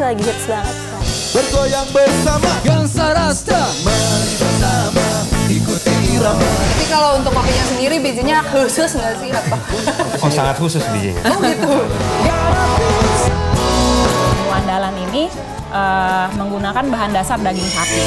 lagi hits banget. Bergoyang bersama Gangsta Rasta Mari bersama ikuti irama Tapi kalau untuk kopinya sendiri bijinya khusus nggak sih? Apa? Oh sangat khusus bijinya Oh gitu Wandalan ini uh, menggunakan bahan dasar daging sapi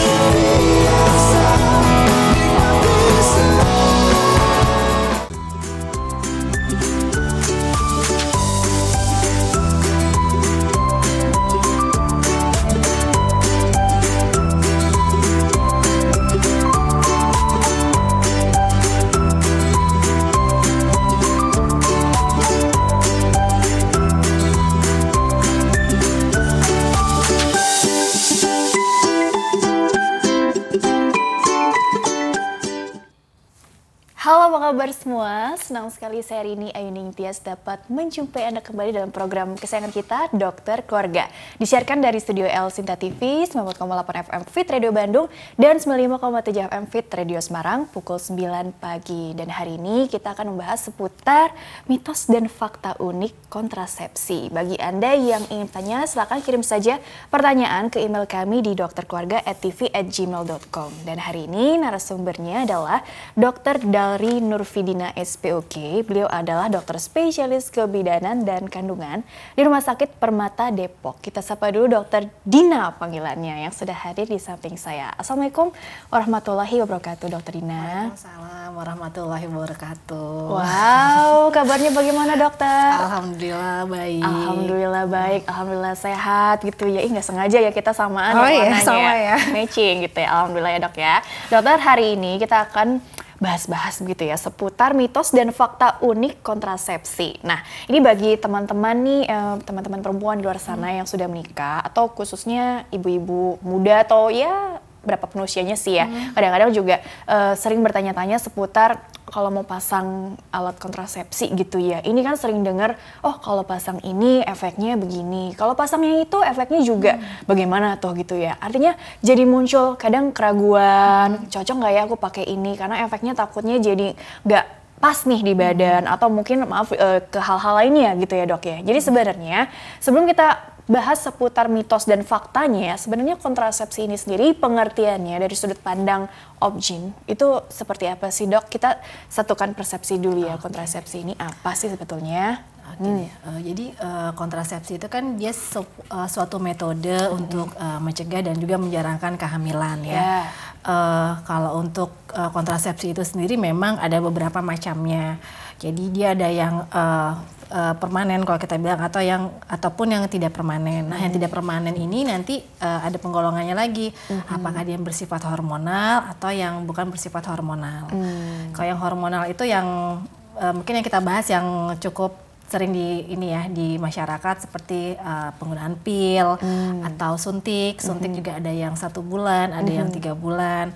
kabar semua? Senang sekali saya Rini Ayuning Tias dapat menjumpai Anda kembali dalam program kesayangan kita, Dokter Keluarga. Disiarkan dari Studio L Sinta TV, 94,8 FM Fit Radio Bandung, dan 95,7 FM Fit Radio Semarang pukul 9 pagi. Dan hari ini kita akan membahas seputar mitos dan fakta unik kontrasepsi. Bagi Anda yang ingin tanya, silakan kirim saja pertanyaan ke email kami di dokterkeluarga.tv@gmail.com. Dan hari ini narasumbernya adalah Dokter Dalri Nur Fidina SPOK. Beliau adalah dokter spesialis kebidanan dan kandungan di Rumah Sakit Permata Depok. Kita sapa dulu dokter Dina panggilannya yang sudah hadir di samping saya. Assalamualaikum warahmatullahi wabarakatuh dokter Dina. Waalaikumsalam warahmatullahi wabarakatuh. Wow, kabarnya bagaimana dokter? Alhamdulillah baik. Alhamdulillah baik, alhamdulillah sehat gitu ya. Ih nggak sengaja ya kita samaan oh, ya, iya, sama ya. Matching gitu ya. Alhamdulillah ya dok ya. Dokter hari ini kita akan bahas-bahas gitu ya seputar mitos dan fakta unik kontrasepsi. Nah, ini bagi teman-teman nih eh, teman-teman perempuan di luar sana hmm. yang sudah menikah atau khususnya ibu-ibu muda atau ya berapa pun usianya sih ya. Hmm. Kadang-kadang juga uh, sering bertanya-tanya seputar kalau mau pasang alat kontrasepsi gitu ya. Ini kan sering dengar, oh kalau pasang ini efeknya begini, kalau pasang yang itu efeknya juga hmm. bagaimana tuh gitu ya. Artinya jadi muncul kadang keraguan, hmm. cocok nggak ya aku pakai ini karena efeknya takutnya jadi nggak pas nih di badan hmm. atau mungkin maaf eh, ke hal-hal lainnya gitu ya dok ya. Jadi hmm. sebenarnya sebelum kita bahas seputar mitos dan faktanya ya, sebenarnya kontrasepsi ini sendiri pengertiannya dari sudut pandang objin itu seperti apa sih dok? Kita satukan persepsi dulu ya kontrasepsi ini apa sih sebetulnya? Okay. Hmm. Uh, jadi uh, kontrasepsi itu kan dia su uh, eh, suatu metode hmm. untuk uh, mencegah dan juga menjarangkan kehamilan yeah. Ya. Ya. Uh, kalau untuk uh, kontrasepsi itu sendiri memang ada beberapa macamnya. Jadi dia ada yang uh, uh, permanen kalau kita bilang atau yang ataupun yang tidak permanen. Nah, yang tidak permanen ini nanti uh, ada penggolongannya lagi. Hmm. Apakah dia yang bersifat hormonal atau yang bukan bersifat hormonal? Hmm. Kalau yang hormonal itu yang uh, mungkin yang kita bahas yang cukup sering di ini ya di masyarakat seperti uh, penggunaan pil mm. atau suntik suntik hmm. juga ada yang satu bulan ada hmm. yang mm-hmm. tiga bulan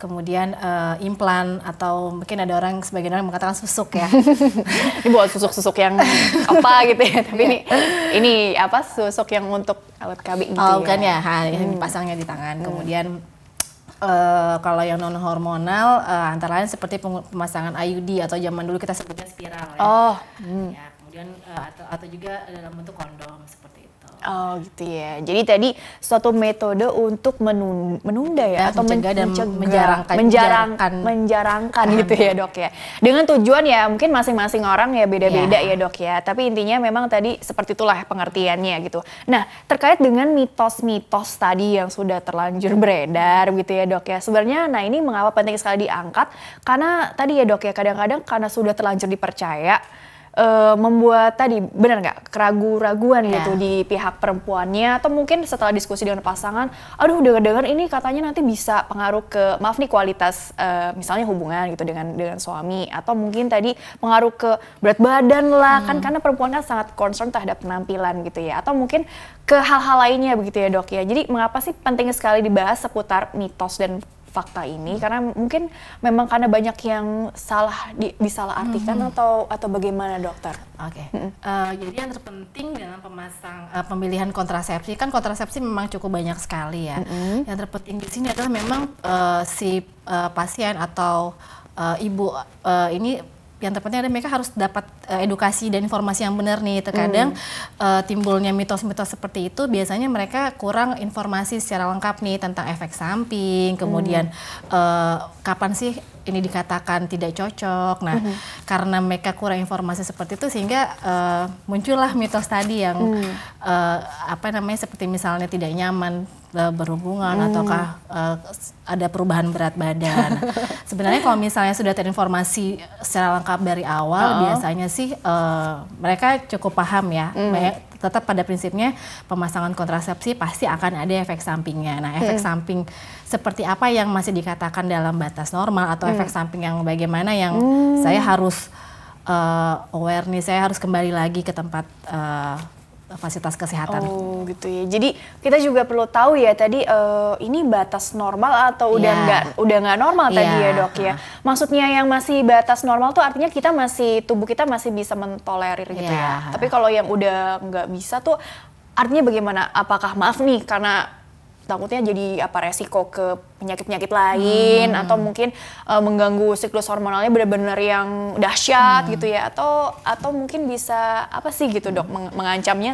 kemudian uh, implan atau mungkin ada orang sebagian orang mengatakan susuk ya. ini buat susuk-susuk yang apa gitu ya, tapi ini iya. ini apa susuk yang untuk alat KB gitu oh, ya. kan ya, ha, hmm. pasangnya di tangan. Hmm. Kemudian uh, kalau yang non hormonal uh, eh, antara lain seperti pemasangan IUD atau zaman dulu kita sebutnya spiral ya. Oh. Hmm. Ya, kemudian uh, atau atau juga dalam bentuk kondom seperti Oh gitu ya. Jadi tadi suatu metode untuk menunda, menunda ya, ya atau mencegah dan mencegah, menjarangkan, menjarangkan, menjarangkan gitu ya dok ya. Dengan tujuan ya mungkin masing-masing orang ya beda-beda yeah. ya dok ya. Tapi intinya memang tadi seperti itulah pengertiannya gitu. Nah terkait dengan mitos-mitos tadi yang sudah terlanjur beredar gitu ya dok ya. Sebenarnya nah ini mengapa penting sekali diangkat karena tadi ya dok ya kadang-kadang karena sudah terlanjur dipercaya uh, membuat tadi benar nggak keragu-raguan yeah. gitu di pihak perempuannya atau mungkin setelah diskusi dengan pasangan, aduh dengar-dengar ini katanya nanti bisa pengaruh ke maaf nih kualitas uh, misalnya hubungan gitu dengan dengan suami atau mungkin tadi pengaruh ke berat badan lah kan hmm. kan karena perempuan kan sangat concern terhadap penampilan gitu ya atau mungkin ke hal-hal lainnya begitu ya dok ya. Jadi mengapa sih penting sekali dibahas seputar mitos dan fakta ini hmm. karena mungkin memang karena banyak yang salah di, disalahartikan hmm. atau atau bagaimana dokter? Oke. Okay. Hmm. Uh, eh, jadi yang terpenting dalam pemasang uh, pemilihan kontrasepsi kan kontrasepsi memang cukup banyak sekali ya. Hmm. Yang terpenting di sini adalah memang uh, si uh, pasien atau uh, ibu uh, ini yang terpenting adalah mereka harus dapat uh, edukasi dan informasi yang benar nih. Terkadang hmm. uh, timbulnya mitos-mitos seperti itu biasanya mereka kurang informasi secara lengkap nih tentang efek samping, kemudian hmm. uh, kapan sih ini dikatakan tidak cocok. Nah, hmm. karena mereka kurang informasi seperti itu sehingga uh, muncullah mitos tadi yang mm. uh, apa namanya seperti misalnya tidak nyaman uh, berhubungan mm. ataukah uh, ada perubahan berat badan. Sebenarnya kalau misalnya sudah terinformasi secara lengkap dari awal, oh. biasanya sih uh, mereka cukup paham ya. Mm tetap pada prinsipnya pemasangan kontrasepsi pasti akan ada efek sampingnya. Nah, efek hmm. samping seperti apa yang masih dikatakan dalam batas normal atau hmm. efek samping yang bagaimana yang hmm. saya harus uh, aware nih, saya harus kembali lagi ke tempat uh, fasilitas kesehatan. Oh gitu ya. Jadi kita juga perlu tahu ya tadi uh, ini batas normal atau udah yeah. nggak udah nggak normal yeah. tadi ya dok ya. Maksudnya yang masih batas normal tuh artinya kita masih tubuh kita masih bisa mentolerir gitu yeah. ya. Tapi kalau yang udah nggak bisa tuh artinya bagaimana? Apakah maaf nih karena takutnya jadi apa resiko ke penyakit-penyakit lain hmm. atau mungkin uh, mengganggu siklus hormonalnya benar-benar yang dahsyat hmm. gitu ya atau atau mungkin bisa apa sih gitu dok meng mengancamnya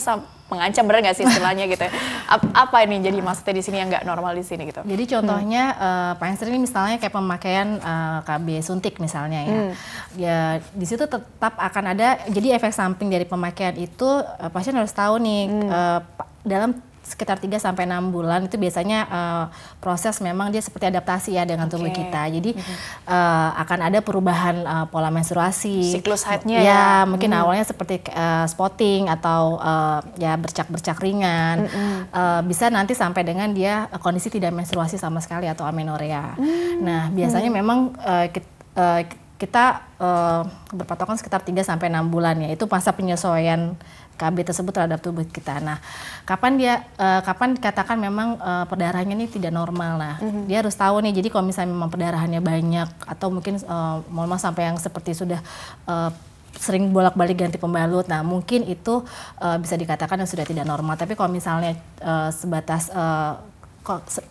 mengancam benar nggak sih istilahnya gitu ya? Ap apa ini jadi maksudnya di sini yang nggak normal di sini gitu jadi contohnya hmm. uh, paling sering misalnya kayak pemakaian uh, eh, KB suntik misalnya ya hmm. ya di situ tetap akan ada jadi efek samping dari pemakaian itu uh, pasien harus tahu nih hmm. uh, dalam sekitar 3 sampai 6 bulan itu biasanya uh, proses memang dia seperti adaptasi ya dengan okay. tubuh kita. Jadi mm -hmm. uh, akan ada perubahan uh, pola menstruasi. Siklus haidnya ya. ya. mungkin mm awalnya seperti uh, spotting atau uh, ya bercak-bercak ringan. Mm -hmm. uh, bisa nanti sampai dengan dia uh, kondisi tidak menstruasi sama sekali atau amenorea. Mm -hmm. Nah, biasanya mm -hmm. memang uh, kita, uh, kita uh, berpatokan sekitar 3 sampai 6 bulan ya. Itu masa penyesuaian KB tersebut terhadap tubuh kita. Nah, kapan dia uh, kapan dikatakan memang uh, perdarahannya ini tidak normal lah. Mm -hmm. Dia harus tahu nih. Jadi kalau misalnya memang perdarahannya banyak atau mungkin uh, mohon maaf sampai yang seperti sudah uh, sering bolak-balik ganti pembalut. Nah, mungkin itu uh, bisa dikatakan yang sudah tidak normal. Tapi kalau misalnya uh, sebatas uh,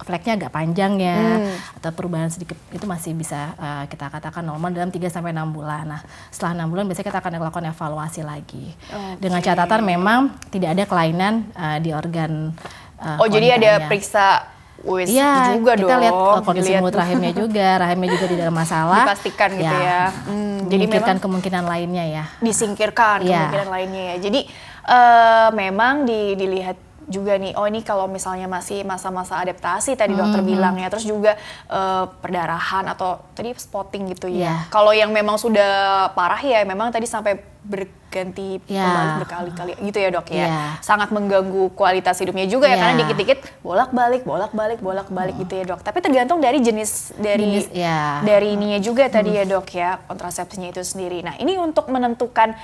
flagnya agak panjang ya hmm. atau perubahan sedikit itu masih bisa uh, kita katakan normal dalam 3 sampai enam bulan. Nah, setelah enam bulan biasanya kita akan melakukan evaluasi lagi. Okay. Dengan catatan memang tidak ada kelainan uh, di organ uh, Oh, jadi ada periksa Wis, ya, juga kita dong. lihat kondisi dilihat. mulut rahimnya juga, rahimnya juga tidak dalam masalah. Dipastikan gitu ya, gitu ya. Hmm, jadi memang kemungkinan lainnya ya. Disingkirkan ya. kemungkinan lainnya ya. Jadi uh, memang di, dilihat juga nih, oh ini kalau misalnya masih masa-masa adaptasi tadi dokter mm -hmm. bilang ya, terus juga uh, perdarahan atau tadi spotting gitu ya. Yeah. Kalau yang memang sudah parah ya, memang tadi sampai berganti yeah. Iya. berkali-kali gitu ya dok ya. Yeah. Sangat mengganggu kualitas hidupnya juga yeah. ya iya. karena dikit-dikit bolak-balik, bolak-balik, bolak-balik oh. gitu ya dok. Tapi tergantung dari jenis dari jenis, yeah. dari ininya juga mm. tadi mhm. ya dok ya kontrasepsinya itu sendiri. Nah ini untuk menentukan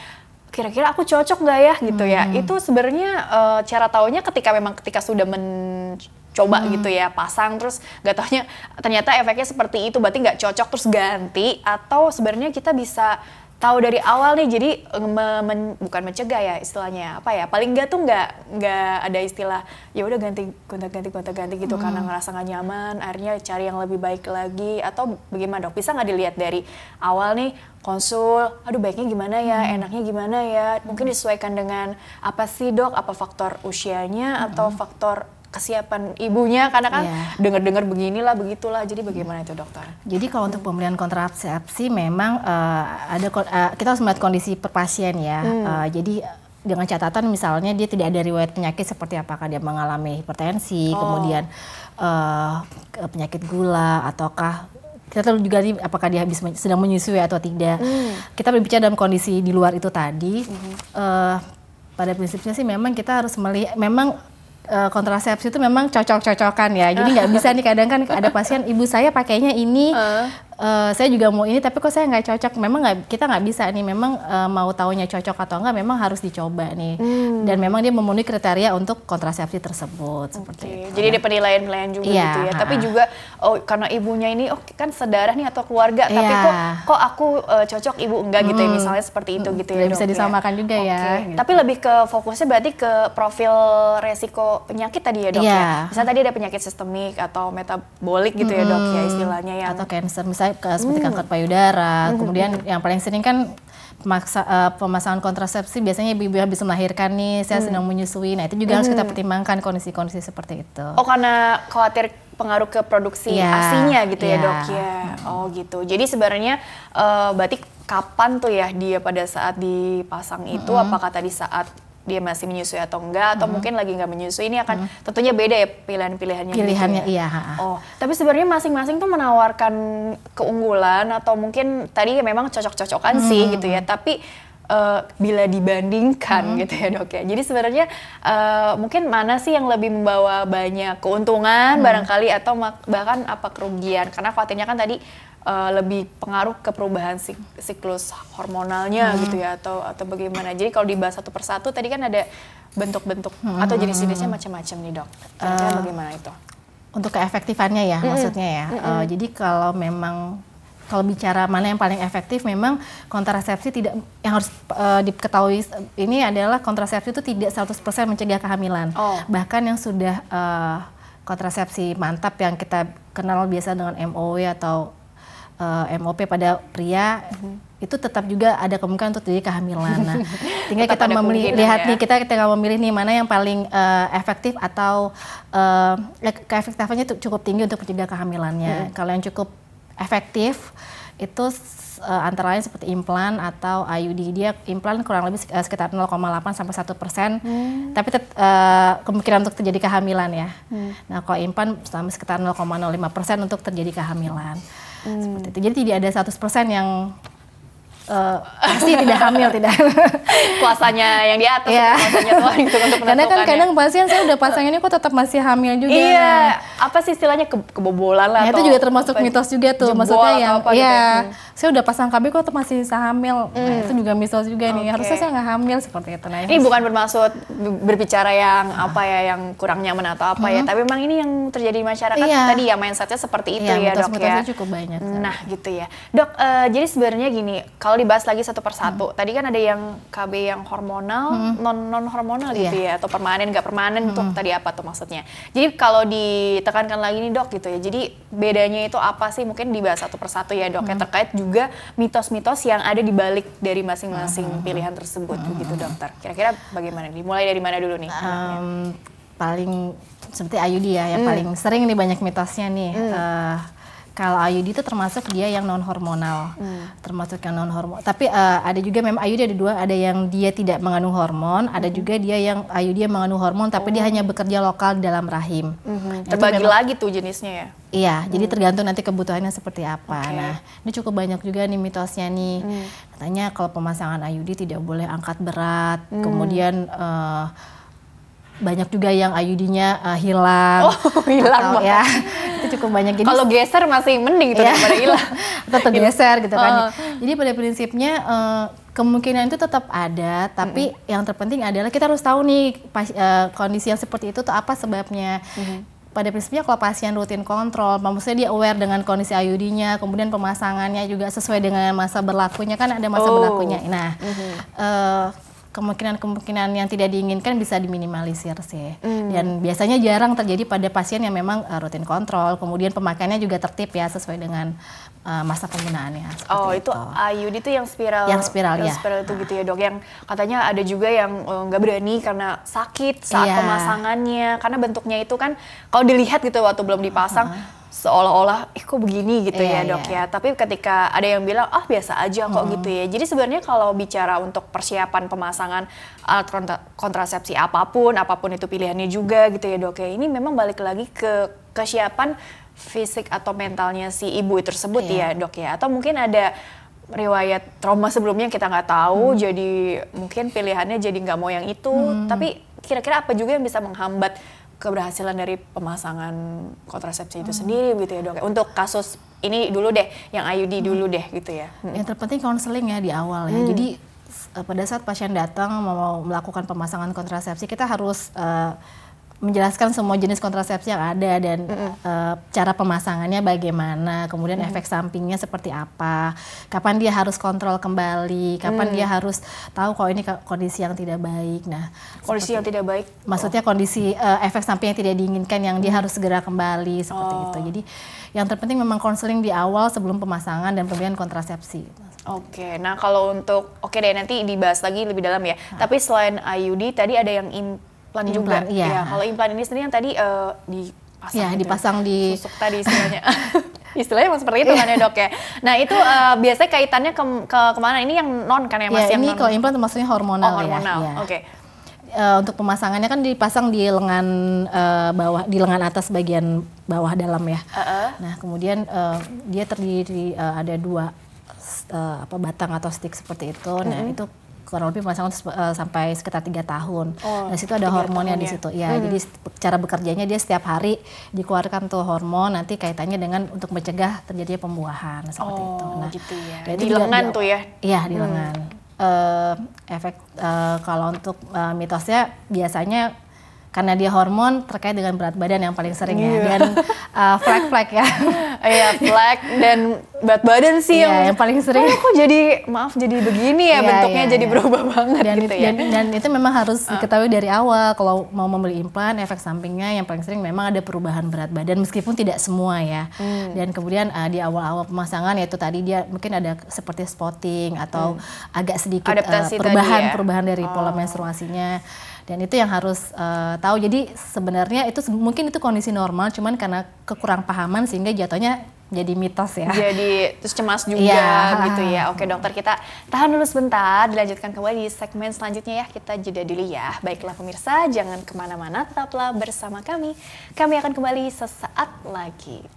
kira-kira aku cocok nggak ya gitu ya. hmm. ya itu sebenarnya uh, cara taunya ketika memang ketika sudah mencoba hmm. gitu ya pasang terus gak taunya ternyata efeknya seperti itu berarti nggak cocok terus ganti atau sebenarnya kita bisa tahu dari awal nih jadi eh, me men, bukan mencegah ya istilahnya apa ya paling enggak tuh enggak enggak ada istilah ya udah ganti gonta ganti gonta ganti gitu hmm. karena ngerasa nggak nyaman akhirnya cari yang lebih baik lagi atau bagaimana dok bisa nggak dilihat dari awal nih konsul aduh baiknya gimana ya hmm. enaknya gimana ya mungkin hmm. disesuaikan dengan apa sih dok apa faktor usianya hmm. atau faktor kesiapan ibunya karena kan yeah. dengar-dengar beginilah begitulah jadi bagaimana itu dokter? Jadi kalau untuk pembelian kontrasepsi memang uh, ada uh, kita harus melihat kondisi per pasien ya. Hmm. Uh, jadi dengan catatan misalnya dia tidak ada riwayat penyakit seperti apakah dia mengalami hipertensi, oh. kemudian uh, penyakit gula ataukah kita tahu juga nih apakah dia habis sedang menyusui atau tidak. Hmm. Kita berbicara dalam kondisi di luar itu tadi. Hmm. Uh, pada prinsipnya sih memang kita harus melihat memang Eh, kontrasepsi itu memang cocok-cocokan ya. Jadi nggak bisa nih kadang kan ada pasien ibu saya pakainya ini eh. Eh, saya juga mau ini tapi kok saya nggak cocok memang gak, kita nggak bisa nih memang uh, mau tahunya cocok atau enggak memang harus dicoba nih hmm. dan memang dia memenuhi kriteria untuk kontrasepsi tersebut okay. seperti itu. jadi ada penilaian-penilaian juga yeah. gitu ya tapi juga oh karena ibunya ini oh kan sedarah nih atau keluarga yeah. tapi iya. kok kok aku uh, cocok ibu enggak gitu ya hmm. misalnya seperti itu hmm. gitu ya bisa ya? disamakan ya? juga okay. ya gitu. tapi lebih ke fokusnya berarti ke profil resiko penyakit tadi ya dok yeah. ya misalnya tadi ada penyakit sistemik atau metabolik gitu hmm. ya dok ya hmm. istilahnya ya atau cancer misalnya ke, seperti hmm. kanker payudara. Hmm. hmm Kemudian hmm. yang paling sering kan pemaksa, uh, pemasangan kontrasepsi biasanya ibu-ibu habis melahirkan nih, saya hmm. sedang menyusui. Nah, itu juga hmm. harus kita hmm. pertimbangkan kondisi-kondisi seperti itu. Oh, karena khawatir pengaruh ke produksi yeah. asinya gitu yeah. ya, iya. Dok ya. Yeah. Oh, gitu. Jadi sebenarnya uh, eh, batik kapan tuh ya dia pada saat dipasang itu mm -hmm. apakah tadi saat dia masih menyusui atau enggak atau -hmm. mungkin lagi nggak menyusui ini akan -hmm. tentunya beda ya pilihan-pilihannya gitu pilihannya gitu ya. iya oh tapi sebenarnya masing-masing tuh menawarkan keunggulan atau mungkin tadi memang cocok-cocokan -hmm. sih mm-hmm. gitu ya tapi uh, bila dibandingkan hmm. gitu ya dok ya. Jadi sebenarnya uh, mungkin mana sih yang lebih membawa banyak keuntungan hmm. barangkali atau bahkan apa kerugian? Karena khawatirnya kan tadi uh, lebih pengaruh ke perubahan sik siklus hormonalnya hmm. gitu ya atau atau bagaimana. Jadi kalau dibahas satu persatu tadi kan ada bentuk-bentuk hmm. atau jenis-jenisnya macam-macam nih dok. kira uh, eh, bagaimana itu? Untuk keefektifannya ya mm -hmm. maksudnya ya. Mm -hmm. uh, jadi kalau memang kalau bicara mana yang paling efektif memang kontrasepsi tidak yang harus uh, diketahui ini adalah kontrasepsi itu tidak 100% mencegah kehamilan. Oh. Bahkan yang sudah uh, kontrasepsi mantap yang kita kenal biasa dengan MOW e atau uh, eh, MOP pada pria mm-hmm. itu tetap juga ada kemungkinan untuk terjadi kehamilan. Nah, tinggal kita memilih ya. nih kita kita memilih nih mana yang paling uh, efektif atau uh, eh, keefektifannya cukup tinggi untuk mencegah kehamilannya. Mm-hmm. Kalau yang cukup efektif itu uh, antara lain seperti implan atau IUD dia implan kurang lebih sekitar 0,8 sampai 1 persen hmm. tapi uh, kemungkinan untuk terjadi kehamilan ya hmm. nah kalau implan sama sekitar 0,05 persen untuk terjadi kehamilan Hmm. Seperti itu. Jadi tidak ada 100% yang uh, pasti tidak hamil tidak kuasanya yang di atas yeah. kuasanya Tuhan gitu karena kan kadang pasien saya udah pasangin kok tetap masih hamil juga iya Yeah. apa sih istilahnya ke kebobolan lah ya, itu juga termasuk mitos juga tuh maksudnya yang gitu iya. ya gitu saya udah pasang KB kok atau masih hamil. Mm. Nah, hmm. itu juga mitos juga okay. nih. Harusnya saya nggak hamil seperti itu. Nah, ini bukan bermaksud berbicara yang nah. apa ya yang kurang nyaman atau apa ya, hmm. tapi memang ini yang terjadi di masyarakat iya. tadi ya mindsetnya seperti itu iya, ya, mitos Dok ya. cukup banyak. Nah, gitu ya. Dok, uh, jadi sebenarnya gini, kalau dibahas lagi satu persatu. Mm. Tadi kan ada yang KB yang hormonal, mm. non non hormonal gitu iya. ya atau permanen nggak permanen mm. tuh tadi apa tuh maksudnya. Jadi kalau ditekankan lagi nih Dok gitu ya. Jadi bedanya itu apa sih? Mungkin dibahas satu persatu ya, Dok, mm. ya hmm. terkait juga juga mitos-mitos yang ada di balik dari masing-masing uh ah, -huh. Ah, ah, pilihan tersebut uh -huh. gitu dokter. Kira-kira bagaimana? nih mulai dari mana dulu nih? Um, paling seperti Ayudi ya, yang hmm. paling sering nih banyak mitosnya nih. Hmm. Uh, kalau IUD itu termasuk dia yang non hormonal, hmm. termasuk yang non hormon. Tapi uh, ada juga memang IUD ada dua, ada yang dia tidak mengandung hormon, hmm. ada juga dia yang IUD yang mengandung hormon, tapi oh. dia hanya bekerja lokal dalam rahim. Hmm. Nah, Terbagi memang, lagi tuh jenisnya ya. Iya, hmm. jadi tergantung nanti kebutuhannya seperti apa. Okay. Nah, ini cukup banyak juga nih mitosnya nih. Hmm. Katanya kalau pemasangan IUD tidak boleh angkat berat, hmm. kemudian uh, banyak juga yang iud uh, eh, hilang. Oh, hilang atau, ya. itu cukup banyak. Jadi kalau geser masih mending itu ya. daripada hilang atau tergeser gitu kan. Uh. Jadi pada prinsipnya uh, kemungkinan itu tetap ada, tapi mm -hmm. yang terpenting adalah kita harus tahu nih pas, uh, kondisi yang seperti itu tuh apa sebabnya. Mm -hmm pada prinsipnya kalau pasien rutin kontrol, maksudnya dia aware dengan kondisi IUD-nya, kemudian pemasangannya juga sesuai dengan masa berlakunya kan ada masa oh. berlakunya. Nah, mm -hmm. uh, kemungkinan-kemungkinan yang tidak diinginkan bisa diminimalisir sih. Hmm. Dan biasanya jarang terjadi pada pasien yang memang eh, rutin kontrol, kemudian pemakaiannya juga tertib ya sesuai dengan uh, masa penggunaannya. Oh, itu, itu IUD itu yang spiral. Yang spiral yang ya. Spiral itu nah. gitu ya, Dok. Yang katanya ada juga yang eh, nggak uh, berani karena sakit saat yeah. pemasangannya. Karena bentuknya itu kan kalau dilihat gitu waktu belum dipasang uh -huh. seolah-olah eh kok begini gitu yeah, ya, iya. Dok yeah. ya. Tapi ketika ada yang bilang, "Ah, oh, biasa aja kok" mm -hmm. gitu ya. Jadi sebenarnya kalau bicara untuk persiapan pemasangan eh, alat kontrasepsi apapun, apapun itu pilihannya juga gitu ya, Dok ya. Ini memang balik lagi ke kesiapan fisik atau mentalnya si ibu tersebut yeah. ya dok ya atau mungkin ada riwayat trauma sebelumnya kita nggak tahu hmm. jadi mungkin pilihannya jadi nggak mau yang itu hmm. tapi kira-kira apa juga yang bisa menghambat keberhasilan dari pemasangan kontrasepsi itu hmm. sendiri gitu ya dok. Untuk kasus ini dulu deh, yang IUD hmm. dulu deh gitu ya. Hmm. Yang terpenting counseling ya di awal ya. Hmm. Jadi eh, pada saat pasien datang mau melakukan pemasangan kontrasepsi kita harus uh, menjelaskan semua jenis kontrasepsi yang ada dan mm -hmm. uh, cara pemasangannya bagaimana, kemudian mm -hmm. efek sampingnya seperti apa, kapan dia harus kontrol kembali, kapan mm. dia harus tahu kalau ini kondisi yang tidak baik. Nah, kondisi seperti, yang tidak baik. Maksudnya oh. kondisi uh, efek samping yang tidak diinginkan yang dia mm. harus segera kembali seperti oh. itu. Jadi yang terpenting memang konseling di awal sebelum pemasangan dan pemberian kontrasepsi. Oke, okay. nah kalau untuk oke okay deh nanti dibahas lagi lebih dalam ya. Nah. Tapi selain IUD tadi ada yang in implan, implan Iya. Ya, kalau implan ini sendiri yang tadi uh, dipasang. Iya, gitu ya, gitu dipasang ya. di susuk tadi istilahnya. istilahnya memang seperti itu kan ya dok ya. Nah itu uh, biasanya kaitannya ke, ke kemana? Ini yang non kan ya mas? Ya, ini non... kalau implan maksudnya hormonal. Oh, ya, hormonal. Ya. Oke. Okay. Uh, eh, untuk pemasangannya kan dipasang di lengan uh, bawah, di lengan atas bagian bawah dalam ya. Uh -uh. Nah kemudian uh, dia terdiri uh, ada dua uh, apa batang atau stick seperti itu. Nah -huh. Nah itu kurang lebih pemasangan uh, eh, sampai sekitar tiga tahun. Oh, nah, situ ada hormonnya di ya? situ. Ya, hmm. jadi cara bekerjanya dia setiap hari dikeluarkan tuh hormon nanti kaitannya dengan untuk mencegah terjadinya pembuahan seperti oh, itu. Nah, gitu ya. Jadi di lengan dia, tuh ya. Iya, di hmm. lengan. Uh, efek uh, kalau untuk uh, mitosnya biasanya karena dia hormon terkait dengan berat badan yang paling sering yeah. ya iya. dan uh, flag flag ya iya flag dan berat badan sih yeah, yang, yang paling sering oh, kok jadi maaf jadi begini ya yeah, bentuknya yeah, jadi yeah. berubah banget dan gitu it, ya dan, dan itu memang harus ah. diketahui dari awal kalau mau membeli implan efek sampingnya yang paling sering memang ada perubahan berat badan meskipun tidak semua ya hmm. dan kemudian uh, di awal-awal pemasangan yaitu tadi dia mungkin ada seperti spotting atau hmm. agak sedikit uh, perubahan ya? perubahan dari oh. pola menstruasinya dan itu yang harus uh, tahu jadi sebenarnya itu mungkin itu kondisi normal cuman karena kekurang pahaman sehingga jatuhnya jadi mitos ya. Jadi terus cemas juga ya. gitu ya. Oke dokter kita tahan dulu sebentar, dilanjutkan kembali di segmen selanjutnya ya. Kita jeda dulu ya. Baiklah pemirsa, jangan kemana-mana, tetaplah bersama kami. Kami akan kembali sesaat lagi.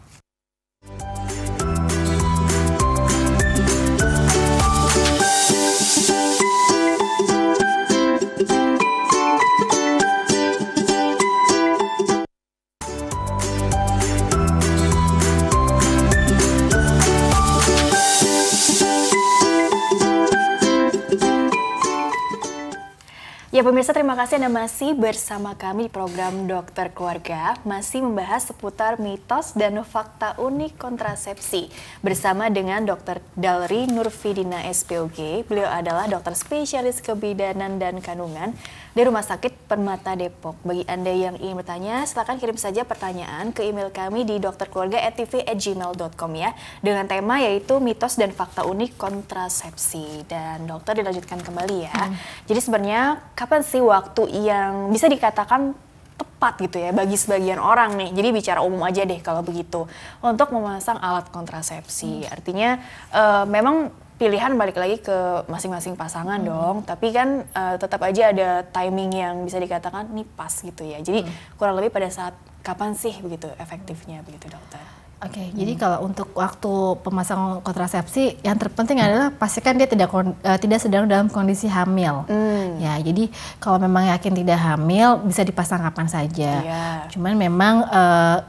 Ya pemirsa terima kasih Anda masih bersama kami di program Dokter Keluarga masih membahas seputar mitos dan fakta unik kontrasepsi bersama dengan Dr. Dalri Nurfidina SPOG. Beliau adalah dokter spesialis kebidanan dan kandungan di Rumah Sakit Permata Depok. Bagi Anda yang ingin bertanya, silakan kirim saja pertanyaan ke email kami di dokterkeluarga@tv@gmail.com ya dengan tema yaitu mitos dan fakta unik kontrasepsi. Dan dokter dilanjutkan kembali ya. Hmm. Jadi sebenarnya kapan sih waktu yang bisa dikatakan tepat gitu ya bagi sebagian orang nih. Jadi bicara umum aja deh kalau begitu untuk memasang alat kontrasepsi. Hmm. Artinya uh, memang pilihan balik lagi ke masing-masing pasangan hmm. dong. Tapi kan uh, tetap aja ada timing yang bisa dikatakan nih pas gitu ya. Jadi hmm. kurang lebih pada saat kapan sih begitu efektifnya begitu dokter? Oke, okay, hmm. jadi kalau untuk waktu pemasangan kontrasepsi, yang terpenting adalah pastikan dia tidak eh, tidak sedang dalam kondisi hamil. Hmm. Ya, jadi kalau memang yakin tidak hamil, bisa dipasang kapan saja. Yeah. Cuman memang uh,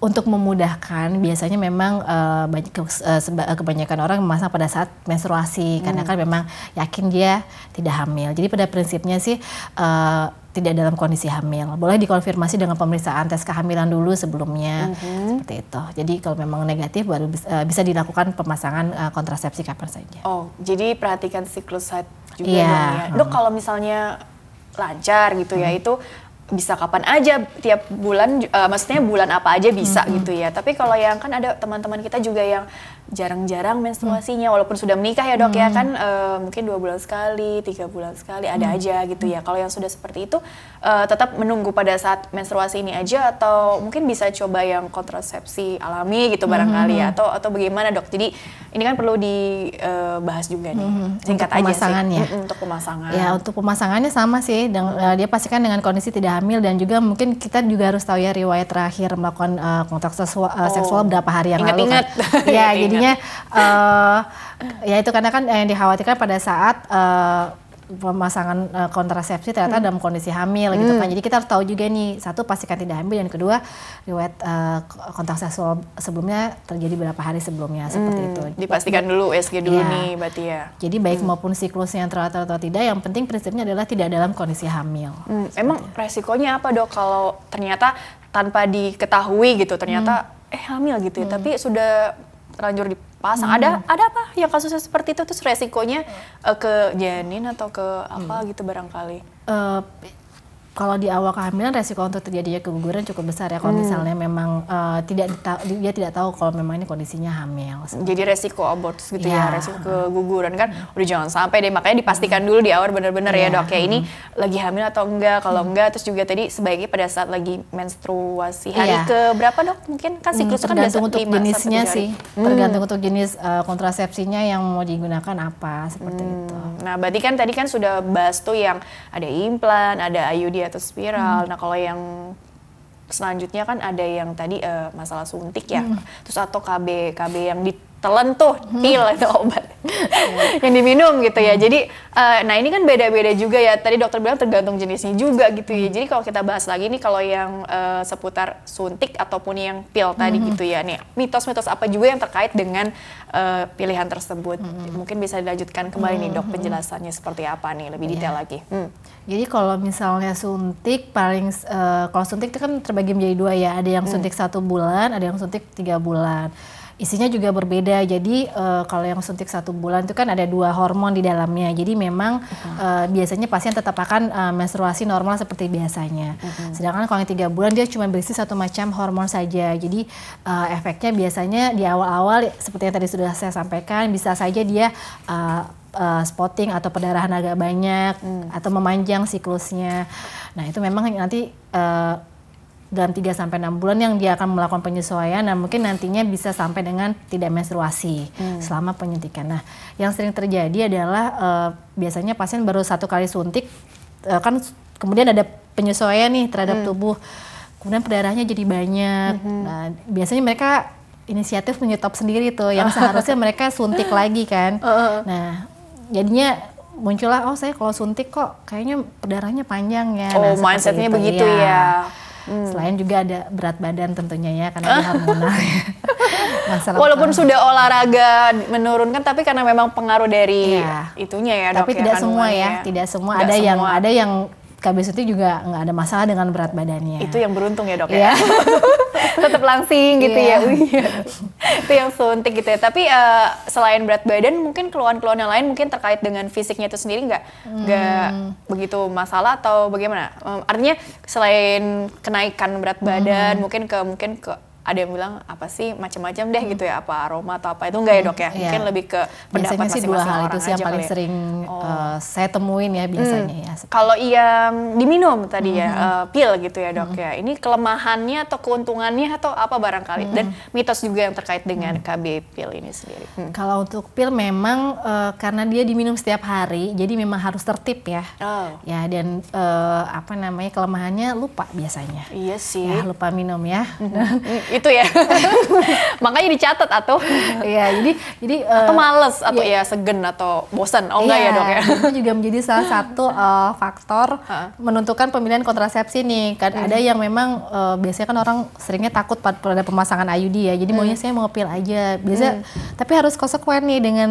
untuk memudahkan biasanya memang uh, banyak eh, eh, kebanyakan orang memasang pada saat menstruasi hmm. karena kan memang yakin dia tidak hamil. Jadi pada prinsipnya sih uh, tidak dalam kondisi hamil. Boleh dikonfirmasi dengan pemeriksaan tes kehamilan dulu sebelumnya hmm. seperti itu. Jadi kalau memang negatif baru bisa, uh, bisa dilakukan pemasangan uh, kontrasepsi kapan saja. Oh, jadi perhatikan siklus haid juga yeah. Ya. Dok hmm. kalau misalnya lancar gitu ya, hmm. ya itu bisa kapan aja tiap bulan uh, maksudnya bulan apa aja bisa mm -hmm. gitu ya tapi kalau yang kan ada teman-teman kita juga yang jarang-jarang menstruasinya hmm. walaupun sudah menikah ya dok ya hmm. ya kan e, mungkin dua bulan sekali tiga bulan sekali ada hmm. aja gitu ya hmm. kalau yang sudah seperti itu e, tetap menunggu pada saat menstruasi ini aja atau mungkin bisa coba yang kontrasepsi alami gitu hmm, barangkali hmm. ya hmm. atau atau bagaimana dok jadi ini kan perlu dibahas eh, e, juga nih hmm. singkat untuk aja pemasangannya. sih untuk pemasangan ya untuk pemasangannya sama sih dan, hmm. dia pastikan dengan kondisi tidak hamil dan juga mungkin kita juga harus tahu ya riwayat terakhir melakukan uh, kontak seksual, oh. berapa hari yang ingat, lalu ingat. kan ya jadi artinya uh, eh, ya itu karena kan yang dikhawatirkan pada saat uh, pemasangan eh, kontrasepsi ternyata hmm. dalam kondisi hamil hmm. gitu kan. Hmm. Jadi kita harus tahu juga nih, satu pastikan tidak hamil dan kedua riwayat uh, kontak seksual sebelumnya terjadi berapa hari sebelumnya seperti itu. Hmm, dipastikan dulu USG dulu ya. nih berarti ya. Jadi baik hmm. maupun siklusnya teratur atau tidak, yang penting prinsipnya adalah tidak dalam kondisi hamil. Hmm. Emang resikonya apa dok kalau ternyata tanpa diketahui gitu ternyata hmm. eh hamil gitu ya, hmm. tapi sudah terlanjur dipasang. Hmm. Ada ada apa yang kasusnya seperti itu terus resikonya hmm. uh, ke janin atau ke apa hmm. gitu barangkali? Uh, kalau di awal kehamilan resiko untuk terjadinya keguguran cukup besar ya kalau hmm. misalnya memang uh, tidak dia tidak tahu kalau memang ini kondisinya hamil. Sebenernya. Jadi resiko abortus gitu yeah. ya, iya. resiko keguguran kan udah jangan sampai deh makanya dipastikan dulu di awal benar-benar yeah. ya iya. dok ya ini hmm. lagi hamil atau enggak kalau hmm. enggak terus juga tadi sebaiknya pada saat lagi menstruasi hari yeah. ke berapa dok mungkin kan siklus hmm, kan tergantung untuk jenisnya sih hmm. tergantung untuk jenis uh, kontrasepsinya yang mau digunakan apa seperti hmm. itu. Nah berarti kan tadi kan sudah bahas tuh yang ada implan, ada IUD atau spiral. Hmm. Nah kalau yang selanjutnya kan ada yang tadi uh, masalah suntik ya, hmm. terus atau KB KB yang di telan tuh pil hmm. itu obat iya. yang diminum gitu ya. Hmm. Jadi uh, nah ini kan beda-beda juga ya. Tadi dokter bilang tergantung jenisnya juga gitu ya. Hmm. Jadi kalau kita bahas lagi nih kalau yang uh, seputar suntik ataupun yang pil tadi -hmm. gitu ya. Nih mitos-mitos apa juga yang terkait dengan uh, pilihan tersebut. -hmm. Mungkin bisa dilanjutkan kembali -hmm. nih dok penjelasannya seperti apa nih lebih iya. detail yeah. lagi. Hmm. Jadi kalau misalnya suntik paling uh, kalau suntik itu kan terbagi menjadi dua ya. Ada yang suntik satu bulan, ada yang suntik tiga bulan isinya juga berbeda. Jadi uh, kalau yang suntik satu bulan itu kan ada dua hormon di dalamnya. Jadi memang uh-huh. uh, biasanya pasien tetap akan uh, menstruasi normal seperti biasanya. Uh-huh. Sedangkan kalau yang tiga bulan dia cuma berisi satu macam hormon saja. Jadi uh, efeknya biasanya di awal-awal seperti yang tadi sudah saya sampaikan bisa saja dia uh, uh, spotting atau pendarahan agak banyak hmm. atau memanjang siklusnya. Nah itu memang nanti uh, dalam 3 sampai 6 bulan yang dia akan melakukan penyesuaian dan mungkin nantinya bisa sampai dengan tidak menstruasi hmm. selama penyuntikan. Nah, yang sering terjadi adalah uh, biasanya pasien baru satu kali suntik uh, kan kemudian ada penyesuaian nih terhadap hmm. tubuh. Kemudian perdarahnya jadi banyak. Hmm. Nah, biasanya mereka inisiatif menyetop sendiri tuh yang oh. seharusnya mereka suntik lagi kan. Uh. Nah, jadinya muncullah oh saya kalau suntik kok kayaknya perdarahnya panjang ya. Oh, nah, mindsetnya begitu iya. ya. ya. Hmm. Selain juga ada berat badan tentunya ya karena ada hormonal. Ya. Walaupun sudah olahraga menurunkan tapi karena memang pengaruh dari ya. itunya ya. Tapi dok, ya, tidak ya, semua ya. ya, tidak semua tidak ada semua. yang ada yang KB Suti juga nggak ada masalah dengan berat badannya. Itu yang beruntung ya dok ya. Iya. Tetap langsing gitu yeah. ya. Iya. itu yang suntik gitu ya. Tapi uh, selain berat badan, mungkin keluhan-keluhan yang lain mungkin terkait dengan fisiknya itu sendiri nggak nggak hmm. begitu masalah atau bagaimana? Um, artinya selain kenaikan berat badan, hmm. mungkin ke mungkin ke ada yang bilang apa sih macam-macam deh hmm. gitu ya apa aroma atau apa itu enggak ya dok ya iya. mungkin yeah. lebih ke pendapat biasanya sih dua hal itu sih yang paling ya. sering oh. uh, saya temuin ya biasanya hmm. ya kalau yang diminum tadi ya, hmm. ya uh, pil gitu ya dok hmm. ya ini kelemahannya atau keuntungannya atau apa barangkali hmm. dan mitos juga yang terkait dengan hmm. KB pil ini sendiri hmm. kalau untuk pil memang uh, karena dia diminum setiap hari jadi memang harus tertib ya oh. ya dan uh, apa namanya kelemahannya lupa biasanya iya sih ya lupa minum ya hmm gitu ya. Makanya dicatat atau Iya, jadi jadi atau eh, males atau ya, ya segen atau bosan. Oh enggak ya, iya, Dok ya. Itu juga menjadi salah satu uh, faktor uh. menentukan pemilihan kontrasepsi nih. Kan hmm. ada yang memang uh, biasanya kan orang seringnya takut pada pemasangan IUD ya. Jadi hmm. maunya saya mau pil aja. Biasa hmm. tapi harus konsekuen nih dengan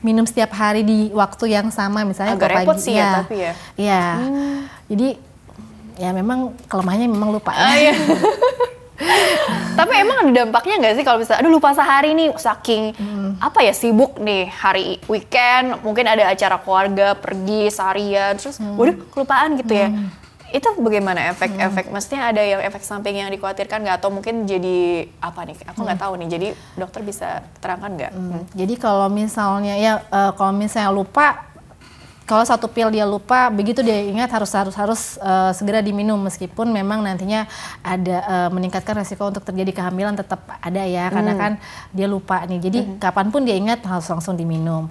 minum setiap hari di waktu yang sama misalnya agak repot pagi, sih ya, iya. tapi ya. Iya. Hmm. Jadi ya memang kelemahannya memang lupa. Ya. Ah, ya. iya. Tapi emang ada dampaknya nggak sih kalau bisa aduh lupa sehari nih saking hmm. apa ya sibuk nih hari weekend, mungkin ada acara keluarga, pergi seharian, terus hmm. waduh kelupaan gitu ya. hmm. ya. Itu bagaimana efek-efek? Hmm. Maksudnya ada yang efek samping yang dikhawatirkan nggak? Atau mungkin jadi apa nih? Aku nggak hmm. tahu nih. Jadi dokter bisa terangkan nggak? Hmm. Hmm. Jadi kalau misalnya ya uh, kalau misalnya lupa kalau satu pil dia lupa, begitu dia ingat harus harus harus uh, segera diminum meskipun memang nantinya ada uh, meningkatkan resiko untuk terjadi kehamilan tetap ada ya karena hmm. kan dia lupa nih. Jadi hmm. kapanpun dia ingat harus langsung diminum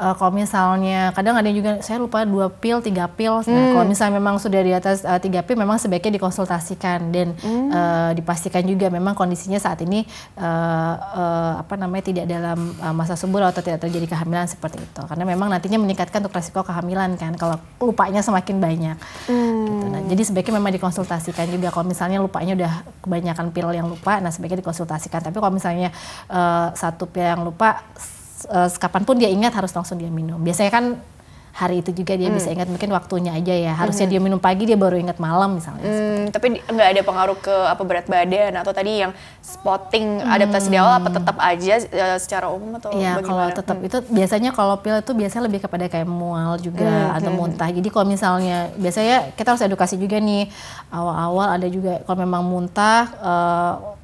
uh, kalau misalnya kadang ada juga saya lupa dua pil tiga pil nah, hmm. kalau misalnya memang sudah di atas uh, tiga pil memang sebaiknya dikonsultasikan dan hmm. uh, dipastikan juga memang kondisinya saat ini uh, uh, apa namanya tidak dalam uh, masa subur atau tidak terjadi kehamilan seperti itu karena memang nantinya meningkatkan untuk resiko kehamilan kan kalau lupanya semakin banyak hmm. gitu. nah, jadi sebaiknya memang dikonsultasikan juga kalau misalnya lupanya udah kebanyakan pil yang lupa nah sebaiknya dikonsultasikan tapi kalau misalnya uh, satu pil yang lupa uh, eh, kapanpun dia ingat harus langsung dia minum. Biasanya kan hari itu juga dia hmm. bisa ingat mungkin waktunya aja ya harusnya hmm. dia minum pagi dia baru ingat malam misalnya hmm, tapi nggak ada pengaruh ke apa berat badan atau tadi yang spotting hmm. adaptasi di awal apa hmm. tetap aja uh, secara umum atau ya bagaimana? kalau tetap hmm. itu biasanya kalau pil itu biasanya lebih kepada kayak mual juga hmm. atau hmm. muntah jadi kalau misalnya biasanya kita harus edukasi juga nih awal-awal ada juga kalau memang muntah uh,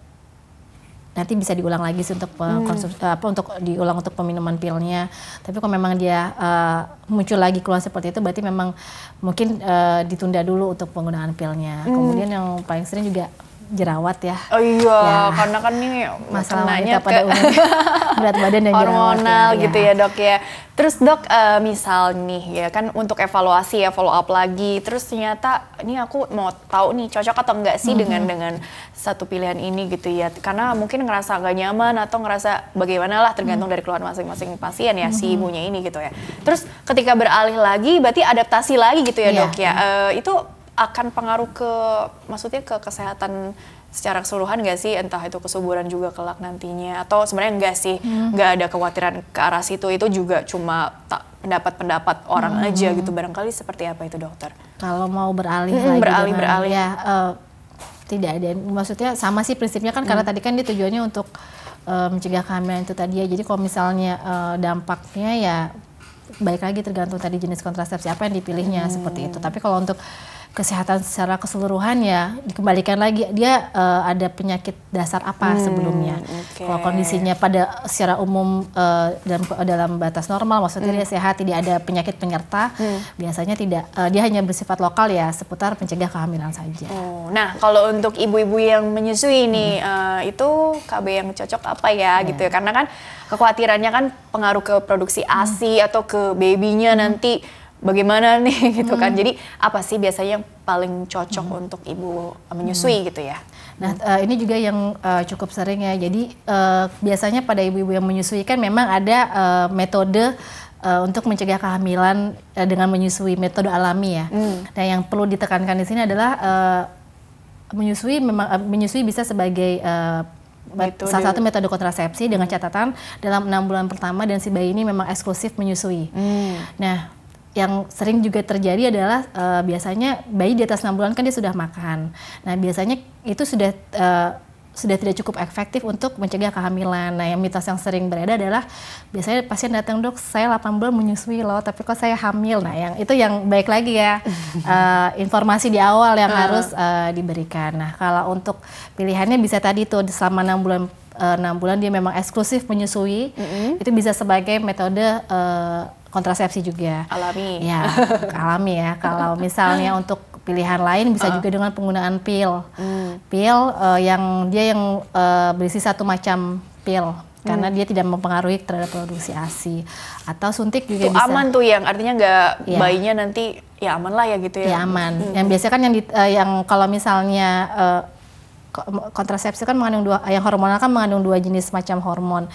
nanti bisa diulang lagi sih untuk konsumsi hmm. Eh, apa untuk diulang untuk peminuman pilnya. Tapi kalau memang dia uh, muncul lagi keluar seperti itu berarti memang mungkin uh, ditunda dulu untuk penggunaan pilnya. Hmm. Kemudian yang paling sering juga jerawat ya. Oh iya, ya. karena kan ini masalahnya pada umumnya berat badan dan ya, hormonal ya. gitu ya. dok ya. Terus dok uh, misal nih ya kan untuk evaluasi ya follow up lagi. Terus ternyata ini aku mau tahu nih cocok atau enggak sih mm-hmm. dengan dengan satu pilihan ini gitu ya. Karena mungkin ngerasa gak nyaman atau ngerasa bagaimana lah tergantung mm-hmm. dari keluhan masing-masing pasien ya mm-hmm. si ibunya ini gitu ya. Terus ketika beralih lagi berarti adaptasi lagi gitu ya yeah. dok ya. Uh, itu akan pengaruh ke maksudnya ke kesehatan secara keseluruhan gak sih entah itu kesuburan juga kelak nantinya atau sebenarnya enggak sih hmm. nggak ada kekhawatiran ke arah situ itu juga cuma tak pendapat-pendapat orang hmm. aja gitu barangkali seperti apa itu dokter kalau mau beralih hmm, lagi beralih dengan, beralih ya uh, tidak ada maksudnya sama sih prinsipnya kan hmm. karena tadi kan dia tujuannya untuk uh, mencegah kehamilan itu tadi ya jadi kalau misalnya uh, dampaknya ya baik lagi tergantung tadi jenis kontrasepsi apa yang dipilihnya hmm. seperti itu hmm. tapi kalau untuk kesehatan secara keseluruhan ya dikembalikan lagi dia uh, ada penyakit dasar apa hmm, sebelumnya okay. kalau kondisinya pada secara umum uh, dalam dalam batas normal maksudnya hmm. dia sehat tidak ada penyakit penyerta hmm. biasanya tidak uh, dia hanya bersifat lokal ya seputar pencegah kehamilan saja. Oh, nah kalau untuk ibu-ibu yang menyusui nih hmm. uh, itu KB yang cocok apa ya hmm. gitu ya karena kan kekhawatirannya kan pengaruh ke produksi ASI hmm. atau ke babynya hmm. nanti bagaimana nih gitu kan. Hmm. Jadi apa sih biasanya yang paling cocok hmm. untuk ibu eh, menyusui hmm. gitu ya? Nah uh, ini juga yang uh, cukup sering ya. Jadi uh, biasanya pada ibu-ibu yang menyusui kan memang ada uh, metode uh, untuk mencegah kehamilan uh, dengan menyusui metode alami ya. Hmm. Nah yang perlu ditekankan di sini adalah uh, menyusui memang uh, menyusui bisa sebagai uh, metode. salah satu metode kontrasepsi dengan catatan dalam enam bulan pertama dan si bayi ini memang eksklusif menyusui. Hmm. Nah yang sering juga terjadi adalah uh, biasanya bayi di atas 6 bulan kan dia sudah makan. Nah, biasanya itu sudah uh, sudah tidak cukup efektif untuk mencegah kehamilan. Nah, yang mitos yang sering beredar adalah biasanya pasien datang dok, saya 8 bulan menyusui loh, tapi kok saya hamil. Nah, yang itu yang baik lagi ya uh, informasi di awal yang ah. harus uh, diberikan. Nah, kalau untuk pilihannya bisa tadi tuh selama 6 bulan Eh, enam bulan dia memang eksklusif menyusui, mm-hmm. itu bisa sebagai metode uh, kontrasepsi juga. Alami. Ya, alami ya. Kalau misalnya untuk pilihan lain bisa uh. juga dengan penggunaan pil. Mm. Pil uh, yang dia yang uh, berisi satu macam pil karena hmm. dia tidak mempengaruhi terhadap produksi ASI atau suntik juga tuh, bisa aman tuh yang artinya nggak ya. bayinya nanti ya aman lah ya gitu ya, ya aman hmm. yang biasanya kan yang di, uh, yang kalau misalnya uh, kontrasepsi kan mengandung dua yang hormonal kan mengandung dua jenis macam hormon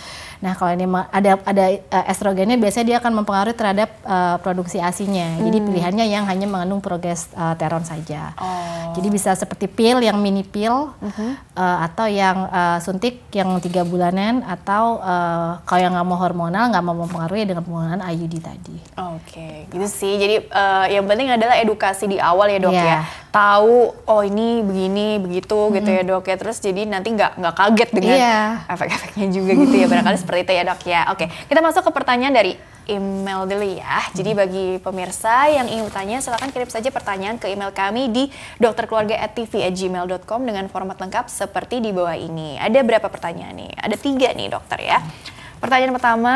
Nah, kalau ini ada ada eh, estrogennya biasanya dia akan mempengaruhi terhadap uh, produksi asinya. Hmm. Jadi pilihannya yang hanya mengandung progesteron eh, saja. Oh. Jadi bisa seperti pil yang mini pil uh -huh. uh, atau yang uh, suntik yang tiga bulanan atau uh, kalau yang nggak mau hormonal nggak mau mempengaruhi dengan penggunaan IUD tadi. Oke, okay. gitu sih. Jadi uh, yang penting adalah edukasi di awal ya dok yeah. ya. Iya. Tahu oh ini begini begitu -hmm. gitu ya mm-hmm. dok ya. Terus jadi nanti nggak nggak kaget dengan yeah. efek-efeknya juga gitu ya barangkali seperti itu ya dok ya. Oke, kita masuk ke pertanyaan dari email dulu ya. Jadi hmm. bagi pemirsa yang ingin bertanya, silahkan kirim saja pertanyaan ke email kami di dokterkeluarga@tv@gmail.com dengan format lengkap seperti di bawah ini. Ada berapa pertanyaan nih? Ada tiga nih dokter ya. Hmm. Pertanyaan pertama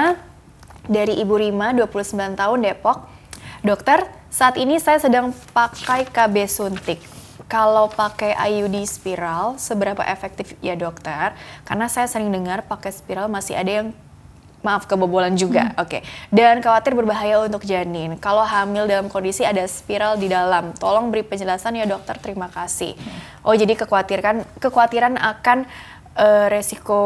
dari Ibu Rima, 29 tahun Depok. Dokter, saat ini saya sedang pakai KB suntik kalau pakai IUD spiral seberapa efektif ya dokter? Karena saya sering dengar pakai spiral masih ada yang maaf kebobolan juga. Hmm. Oke. Okay. Dan khawatir berbahaya untuk janin. Kalau hamil dalam kondisi ada spiral di dalam, tolong beri penjelasan ya dokter. Terima kasih. Hmm. Oh, jadi kekhawatiran kekhawatiran akan uh, resiko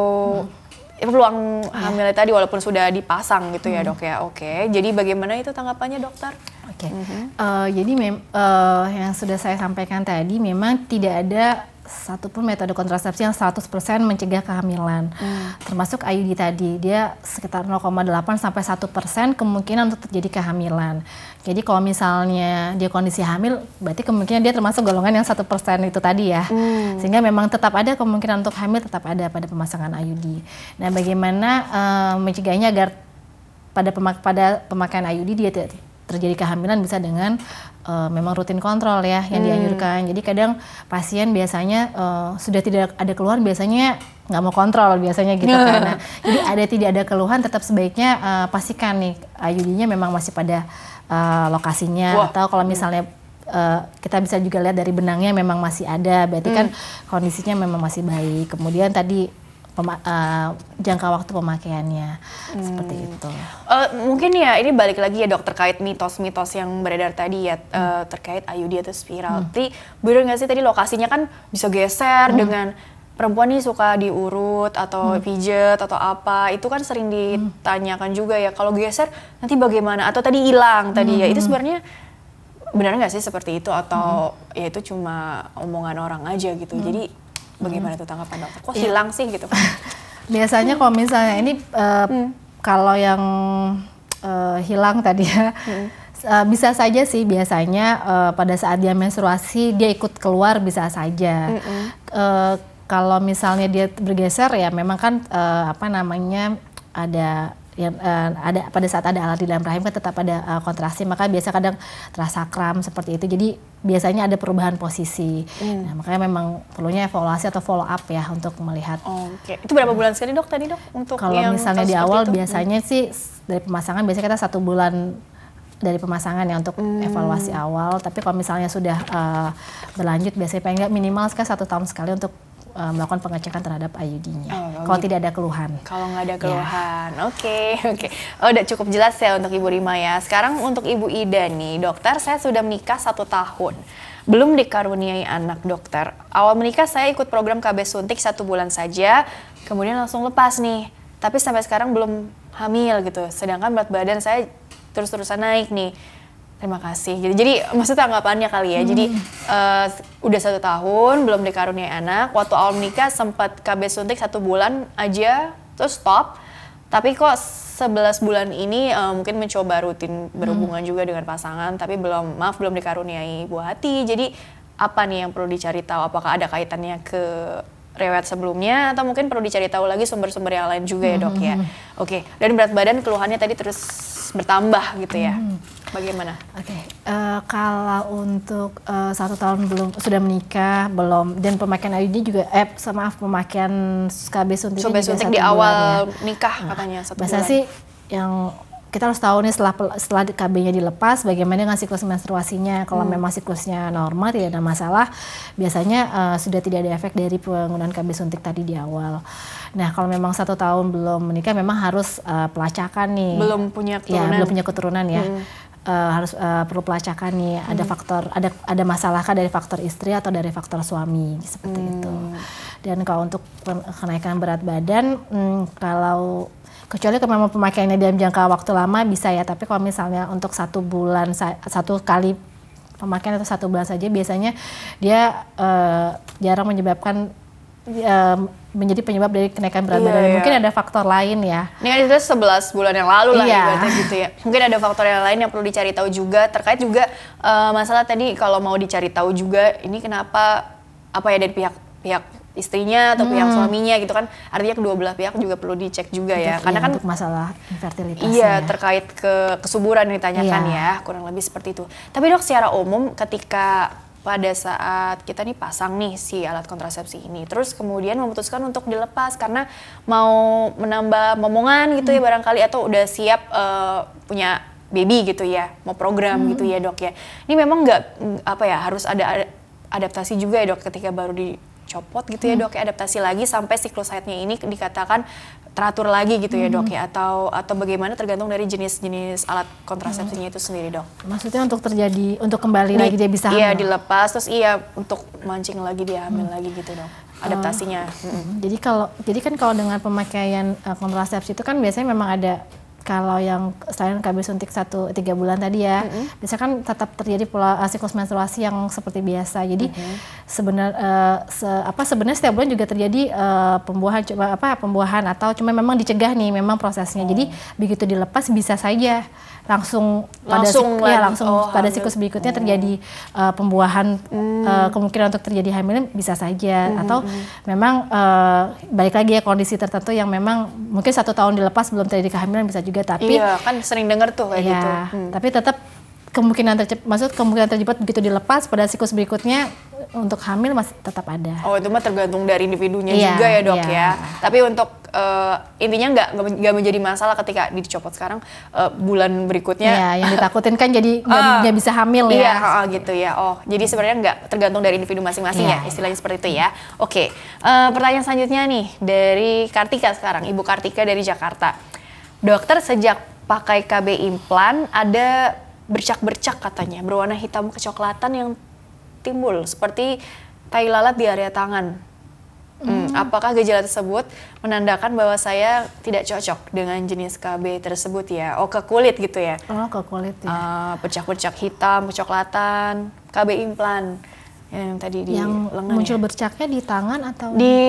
hmm peluang iya. hamilnya tadi walaupun sudah dipasang gitu ya hmm. dok ya oke jadi bagaimana itu tanggapannya dokter Oke. Okay. Mm -hmm. uh, eh, jadi mem uh, yang sudah saya sampaikan tadi memang tidak ada satupun metode kontrasepsi yang 100% mencegah kehamilan. Hmm. Termasuk IUD tadi, dia sekitar 0,8 sampai 1% kemungkinan untuk terjadi kehamilan. Jadi kalau misalnya dia kondisi hamil, berarti kemungkinan dia termasuk golongan yang 1% itu tadi ya. Hmm. Sehingga memang tetap ada kemungkinan untuk hamil tetap ada pada pemasangan IUD. Nah, bagaimana uh, mencegahnya agar pada pemak pada pemakaian IUD dia tidak terjadi kehamilan bisa dengan uh, memang rutin kontrol ya yang hmm. dianjurkan. Jadi kadang pasien biasanya uh, sudah tidak ada keluhan biasanya nggak mau kontrol biasanya gitu karena jadi ada tidak ada keluhan tetap sebaiknya uh, pastikan nih ayudinya memang masih pada uh, lokasinya Wah. atau kalau misalnya Uh, kita bisa juga lihat dari benangnya memang masih ada, berarti kan hmm. kan kondisinya memang masih baik. Kemudian tadi uh, jangka waktu pemakaiannya hmm. seperti itu. Uh, mungkin ya ini balik lagi ya dokter terkait mitos-mitos yang beredar tadi ya eh, hmm. uh, terkait IUD atau spiral. Hmm. Tapi benar nggak sih tadi lokasinya kan bisa geser hmm. dengan perempuan nih suka diurut atau hmm. pijet atau apa itu kan sering hmm. ditanyakan hmm. juga ya kalau geser nanti bagaimana atau tadi hilang tadi ya hmm. itu sebenarnya benar nggak sih seperti itu atau hmm. ya itu cuma omongan orang aja gitu hmm. jadi Bagaimana itu tanggapan dokter? Kok yeah. hilang sih gitu? Biasanya kalau misalnya ini uh, hmm. kalau yang uh, hilang tadi ya. Hmm. Uh, bisa saja sih biasanya uh, pada saat dia menstruasi dia ikut keluar bisa saja. Mm -hmm. Uh, kalau misalnya dia bergeser ya memang kan uh, apa namanya ada ya, uh, ada pada saat ada alat di dalam rahim kan tetap ada uh, eh, kontraksi maka biasa kadang terasa kram seperti itu jadi biasanya ada perubahan posisi hmm. nah, makanya memang perlunya evaluasi atau follow up ya untuk melihat oh, oke okay. itu berapa bulan sekali dok tadi dok untuk kalau yang misalnya di awal itu? biasanya hmm. sih dari pemasangan biasanya kita satu bulan dari pemasangan ya untuk hmm. evaluasi awal tapi kalau misalnya sudah uh, berlanjut biasanya pengen minimal sekali satu tahun sekali untuk uh, melakukan pengecekan terhadap IUD-nya. Oh, kalau gitu. tidak ada keluhan. Kalau nggak ada ya. keluhan, oke ya. oke. Okay, okay. Oh, udah cukup jelas ya untuk Ibu Rima ya. Sekarang untuk Ibu Ida nih, dokter saya sudah menikah satu tahun. Belum dikaruniai anak dokter. Awal menikah saya ikut program KB suntik satu bulan saja, kemudian langsung lepas nih. Tapi sampai sekarang belum hamil gitu. Sedangkan berat badan saya terus-terusan naik nih Terima kasih. Jadi, jadi maksud tanggapannya kali ya. Hmm. Jadi uh, eh, udah satu tahun belum dikaruniai anak. Waktu awal menikah sempat KB suntik satu bulan aja, terus stop. Tapi kok sebelas bulan ini uh, mungkin mencoba rutin berhubungan hmm. juga dengan pasangan, tapi belum maaf belum dikaruniai buah hati. Jadi apa nih yang perlu dicari tahu? Apakah ada kaitannya ke rewet sebelumnya atau mungkin perlu dicari tahu lagi sumber-sumber yang lain juga ya hmm, dok ya. Hmm, hmm. Oke. Okay. Dan berat badan keluhannya tadi terus bertambah gitu ya. Hmm. Bagaimana? Oke, okay. uh, eh, kalau untuk uh, satu tahun belum sudah menikah belum dan pemakaian IUD juga eh maaf pemakaian KB suntik suntik di awal ya. nikah nah, katanya nah, satu bahasa bulan. sih yang kita harus tahu nih setelah setelah KB-nya dilepas bagaimana dengan siklus menstruasinya. Kalau hmm. memang siklusnya normal tidak ada masalah, biasanya uh, sudah tidak ada efek dari penggunaan KB suntik tadi di awal. Nah, kalau memang satu tahun belum menikah memang harus uh, pelacakan nih. Belum punya keturunan. Ya, belum punya keturunan ya. Hmm. Uh, harus uh, perlu pelacakan nih hmm. ada faktor ada ada masalahkah dari faktor istri atau dari faktor suami seperti hmm. itu dan kalau untuk kenaikan berat badan hmm, kalau kecuali kalau memang pemakaiannya dalam jangka waktu lama bisa ya tapi kalau misalnya untuk satu bulan satu kali pemakaian atau satu bulan saja biasanya dia uh, jarang menyebabkan uh, menjadi penyebab dari kenaikan berat iya, badan. Iya. Mungkin ada faktor lain ya. Ini kan itu 11 bulan yang lalu lah iya. ibaratnya gitu ya. Mungkin ada faktor yang lain yang perlu dicari tahu juga terkait juga uh, masalah tadi kalau mau dicari tahu juga ini kenapa apa ya dari pihak pihak istrinya atau hmm. pihak suaminya gitu kan artinya kedua belah pihak juga perlu dicek juga ya karena iya, kan untuk masalah infertilitas iya ya. terkait ke kesuburan ditanyakan iya. ya kurang lebih seperti itu tapi dok secara umum ketika pada saat kita nih pasang nih si alat kontrasepsi ini terus kemudian memutuskan untuk dilepas karena mau menambah momongan gitu ya hmm. ya barangkali atau udah siap uh, punya baby gitu ya mau program hmm. gitu ya dok ya ini memang nggak mm, apa ya harus ada adaptasi juga ya dok ketika baru di copot gitu ya hmm. dok ya adaptasi lagi sampai siklus haidnya ini dikatakan teratur lagi gitu ya dok hmm. ya atau atau bagaimana tergantung dari jenis-jenis alat kontrasepsinya hmm. itu sendiri dok. Maksudnya untuk terjadi untuk kembali Di, lagi dia bisa iya, hamil. dilepas terus iya untuk mancing lagi dia hamil hmm. lagi gitu dok adaptasinya. Uh, -hmm. Jadi kalau jadi kan kalau dengan pemakaian uh, kontrasepsi itu kan biasanya memang ada kalau yang selain KB suntik satu tiga bulan tadi ya, mm-hmm. biasanya kan tetap terjadi pola eh, siklus menstruasi yang seperti biasa. Jadi mm-hmm. sebenarnya uh, eh, se, apa sebenarnya setiap bulan juga terjadi uh, pembuahan coba apa pembuahan atau cuma memang dicegah nih memang prosesnya. Jadi mm. begitu dilepas bisa saja langsung pada langsung siku, ya langsung oh, pada siklus berikutnya hmm. terjadi uh, pembuahan hmm. uh, kemungkinan untuk terjadi hamil bisa saja hmm. atau memang uh, balik lagi ya kondisi tertentu yang memang mungkin satu tahun dilepas belum terjadi kehamilan bisa juga tapi iya kan sering dengar tuh kayak ya, gitu hmm. tapi tetap kemungkinan tercepat, maksud kemungkinan tercepat begitu dilepas pada siklus berikutnya untuk hamil masih tetap ada. Oh itu mah tergantung dari individunya iya, juga ya dok iya. ya. Tapi untuk uh, intinya nggak nggak menjadi masalah ketika dicopot sekarang uh, bulan berikutnya. Iya yang ditakutin kan jadi nggak uh, bisa hamil ya. Iya uh, gitu ya. Oh jadi sebenarnya nggak tergantung dari individu masing-masing iya. ya istilahnya seperti itu ya. Oke okay. uh, eh, pertanyaan selanjutnya nih dari Kartika sekarang Ibu Kartika dari Jakarta. Dokter sejak pakai KB implan ada bercak-bercak katanya, berwarna hitam kecoklatan yang timbul seperti tai lalat di area tangan. Hmm, hmm. apakah gejala tersebut menandakan bahwa saya tidak cocok dengan jenis KB tersebut ya? Oh ke kulit gitu ya? Oh ke kulit ya. Eh, bercak bercak uh, hitam, kecoklatan, KB implan yang tadi di yang lengan muncul ya? bercaknya di tangan atau di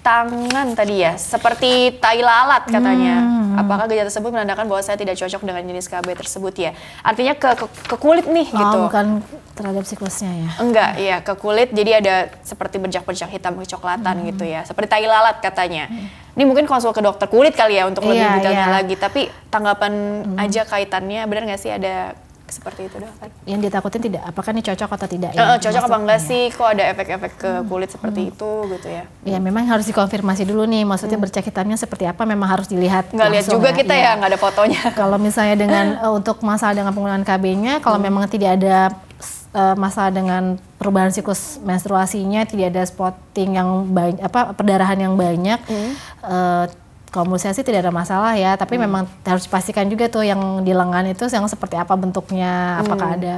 tangan tadi ya, seperti tai lalat katanya. Hmm. Apakah gejala tersebut menandakan bahwa saya tidak cocok dengan jenis KB tersebut ya? Artinya ke ke, ke kulit nih oh, gitu. bukan terhadap siklusnya ya. Enggak, ya ke kulit jadi ada seperti bercak-bercak hitam kecoklatan hmm. gitu ya. Seperti tai lalat katanya. Hmm. Ini mungkin konsul ke dokter kulit kali ya untuk lebih yeah, detailnya yeah. lagi, tapi tanggapan hmm. aja kaitannya benar nggak sih ada seperti itu dokter. Yang ditakutin tidak apakah ini cocok atau tidak ya? Uh, cocok apa enggak sih? Kok ada efek-efek ke kulit hmm. seperti hmm. itu gitu ya? Ya memang harus dikonfirmasi dulu nih. Maksudnya hmm. bercakitannya seperti apa? Memang harus dilihat. Nggak lihat juga ya. kita ya, iya. nggak ada fotonya. Kalau misalnya dengan eh, untuk masalah dengan penggunaan KB-nya, kalau hmm. memang tidak ada uh, masalah dengan perubahan siklus menstruasinya, tidak ada spotting yang banyak apa perdarahan yang banyak. Hmm. Uh, kalau menurut saya sih tidak ada masalah ya, tapi hmm. memang harus dipastikan juga tuh yang di lengan itu yang seperti apa bentuknya, apakah hmm. ada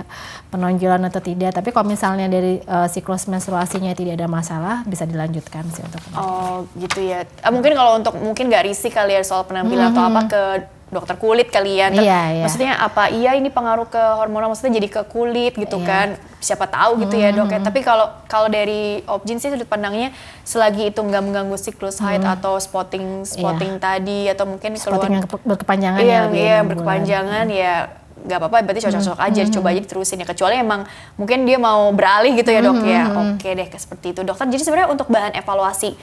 penonjolan atau tidak. Tapi kalau misalnya dari uh, siklus menstruasinya tidak ada masalah, bisa dilanjutkan sih untuk. Penampilan. Oh, gitu ya. Uh, mungkin kalau untuk mungkin nggak risih kali ya soal penampilan hmm. atau apa hmm. ke dokter kulit kalian. Ya. Iya, iya. Maksudnya apa? Iya, ini pengaruh ke hormonal, maksudnya jadi ke kulit gitu iya. kan siapa tahu gitu hmm. ya dok ya. Hmm. Tapi kalau kalau dari objin sih sudut pandangnya selagi itu nggak mengganggu siklus haid hmm. atau spotting iya. spotting yeah. tadi atau mungkin spotting keluar, yang berkepanjangan iya, ya. Iya, berkepanjangan ya nggak apa-apa berarti hmm. cocok-cocok aja mm -hmm. coba aja terusin ya kecuali emang mungkin dia mau beralih gitu ya dok ya. -hmm. ya oke deh seperti itu dokter jadi sebenarnya untuk bahan evaluasi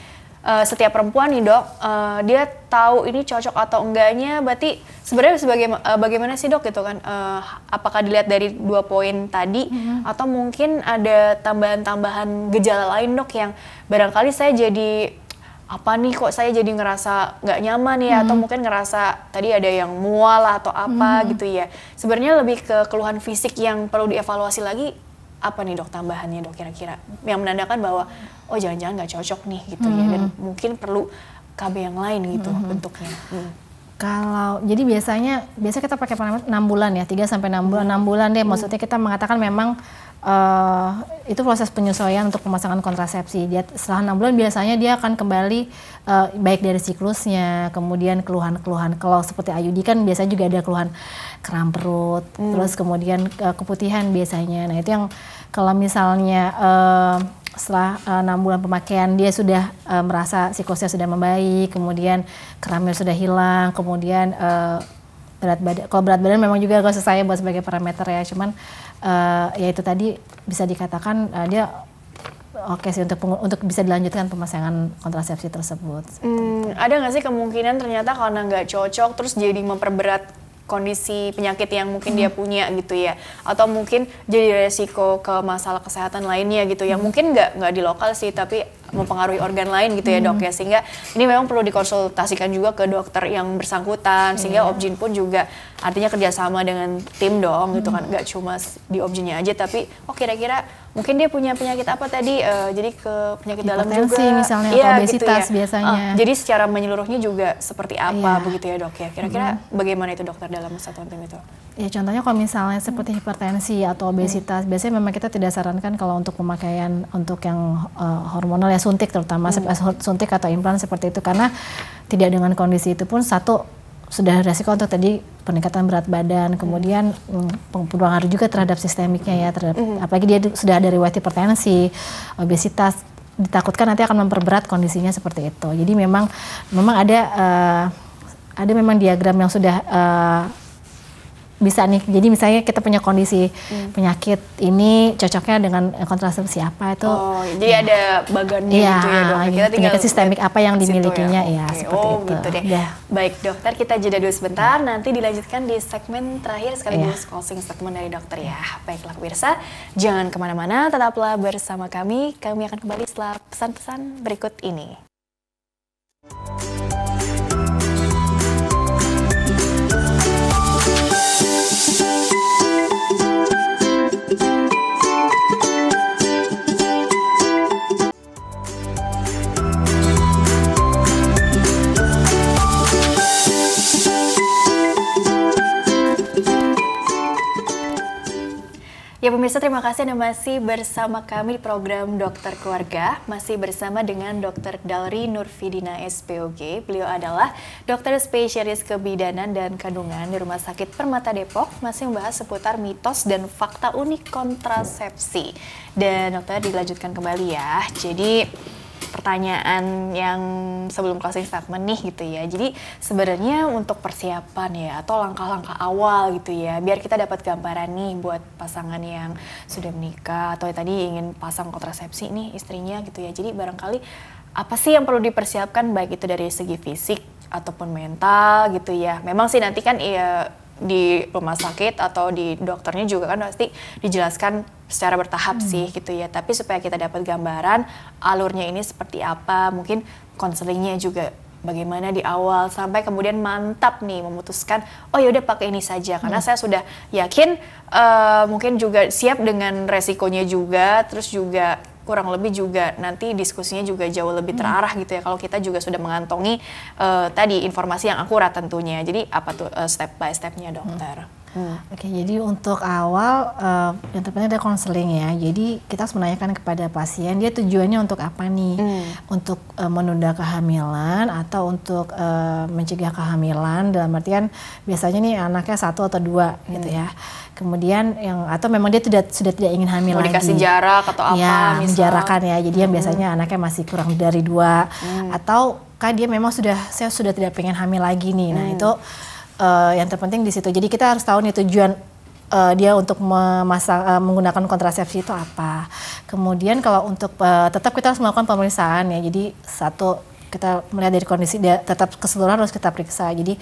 uh, setiap perempuan nih dok uh, dia tahu ini cocok atau enggaknya berarti sebenarnya sebagai uh, bagaimana sih dok gitu kan uh, apakah dilihat dari dua poin tadi mm-hmm. atau mungkin ada tambahan-tambahan gejala lain dok yang barangkali saya jadi apa nih kok saya jadi ngerasa nggak nyaman ya hmm. atau mm-hmm. mungkin ngerasa tadi ada yang mual atau apa hmm. gitu ya sebenarnya lebih ke keluhan fisik yang perlu dievaluasi lagi apa nih dok tambahannya dok kira-kira yang menandakan bahwa oh jangan-jangan nggak cocok nih gitu mm -hmm. ya dan mm-hmm. mungkin perlu KB yang lain gitu mm -hmm. bentuknya. Mm. Kalau jadi biasanya biasa kita pakai penampilan 6 bulan ya 3 sampai 6 bulan mm. 6 bulan deh mm-hmm. maksudnya kita mengatakan memang uh, itu proses penyesuaian untuk pemasangan kontrasepsi. Dia setelah 6 bulan biasanya dia akan kembali uh, baik dari siklusnya, kemudian keluhan-keluhan kalau seperti Ayudi kan biasanya juga ada keluhan kram perut, hmm. terus kemudian uh, keputihan biasanya. Nah itu yang kalau misalnya uh, setelah enam uh, bulan pemakaian dia sudah uh, merasa siklusnya sudah membaik, kemudian kramnya sudah hilang, kemudian uh, berat badan. Kalau berat badan memang juga gak usah saya buat sebagai parameter ya, cuman uh, ya itu tadi bisa dikatakan uh, dia oke sih untuk untuk bisa dilanjutkan pemasangan kontrasepsi tersebut. Hmm, ada nggak sih kemungkinan ternyata karena nggak cocok terus jadi memperberat kondisi penyakit yang mungkin hmm. dia punya gitu ya atau mungkin jadi resiko ke masalah kesehatan lainnya gitu ya hmm. mungkin nggak nggak di lokal sih tapi mempengaruhi organ lain gitu ya hmm. dok ya sehingga ini memang perlu dikonsultasikan juga ke dokter yang bersangkutan iya. sehingga objin pun juga artinya kerjasama dengan tim dong gitu kan hmm. nggak cuma di objinnya aja tapi oh kira-kira mungkin dia punya penyakit apa tadi uh, jadi ke penyakit dalam juga misalnya ya, obesitas gitu ya. biasanya uh, jadi secara menyeluruhnya juga seperti apa yeah. begitu ya dok ya kira-kira hmm. bagaimana itu dokter dalam satu tim itu Ya contohnya kalau misalnya seperti hipertensi atau obesitas, hmm. biasanya memang kita tidak sarankan kalau untuk pemakaian untuk yang uh, hormonal ya suntik terutama hmm. suntik atau implan seperti itu karena tidak dengan kondisi itu pun satu sudah resiko untuk tadi peningkatan berat badan, kemudian mm, pengaruh juga terhadap sistemiknya ya, terhadap -hmm. apalagi dia sudah ada riwayat hipertensi, obesitas, ditakutkan nanti akan memperberat kondisinya seperti itu. Jadi memang memang ada uh, ada memang diagram yang sudah uh, bisa nih jadi misalnya kita punya kondisi hmm. penyakit ini cocoknya dengan kontrasepsi apa itu oh jadi ya. ada bagannya ya, gitu ya dok kita gitu. tinggal sistemik apa yang ya. dimilikinya ya, ya okay. seperti oh, itu gitu deh. Ya. baik dokter kita jeda dulu sebentar iya. nanti dilanjutkan di segmen terakhir sekaligus ya. closing statement dari dokter ya baiklah pemirsa jangan kemana-mana tetaplah bersama kami kami akan kembali setelah pesan-pesan berikut ini terima kasih Anda masih bersama kami di program Dokter Keluarga. Masih bersama dengan Dokter Dalri Nurfidina SPOG. Beliau adalah dokter spesialis kebidanan dan kandungan di Rumah Sakit Permata Depok. Masih membahas seputar mitos dan fakta unik kontrasepsi. Dan dokter dilanjutkan kembali ya. Jadi pertanyaan yang sebelum closing statement nih gitu ya. Jadi sebenarnya untuk persiapan ya atau langkah-langkah awal gitu ya, biar kita dapat gambaran nih buat pasangan yang sudah menikah atau yang tadi ingin pasang kontrasepsi nih istrinya gitu ya. Jadi barangkali apa sih yang perlu dipersiapkan baik itu dari segi fisik ataupun mental gitu ya. Memang sih nanti kan ya di rumah sakit atau di dokternya juga kan pasti dijelaskan secara bertahap hmm. sih gitu ya. Tapi supaya kita dapat gambaran alurnya ini seperti apa, mungkin konselingnya juga bagaimana di awal sampai kemudian mantap nih memutuskan oh yaudah pakai ini saja karena hmm. saya sudah yakin uh, mungkin juga siap dengan resikonya juga terus juga kurang lebih juga nanti diskusinya juga jauh lebih hmm. terarah gitu ya kalau kita juga sudah mengantongi uh, tadi informasi yang akurat tentunya. Jadi apa tuh uh, step by stepnya dokter? Hmm. Hmm. Oke, jadi untuk awal uh, yang terpenting ada konseling ya. Jadi kita harus menanyakan kepada pasien dia tujuannya untuk apa nih? Hmm. Untuk uh, menunda kehamilan atau untuk uh, mencegah kehamilan dalam artian biasanya nih anaknya satu atau dua gitu hmm. gitu ya. Kemudian yang atau memang dia tidak sudah tidak ingin hamil Mau lagi. dikasih jarak atau iya, apa? Ya, menjarakan ya. Jadi hmm. yang biasanya anaknya masih kurang dari dua hmm. atau kan dia memang sudah saya sudah tidak pengen hamil lagi nih. Nah hmm. itu uh, yang terpenting di situ. Jadi kita harus tahu nih tujuan uh, dia untuk memasang uh, menggunakan kontrasepsi itu apa. Kemudian kalau untuk uh, tetap kita harus melakukan pemeriksaan ya. Jadi satu kita melihat dari kondisi dia tetap keseluruhan harus kita periksa. Jadi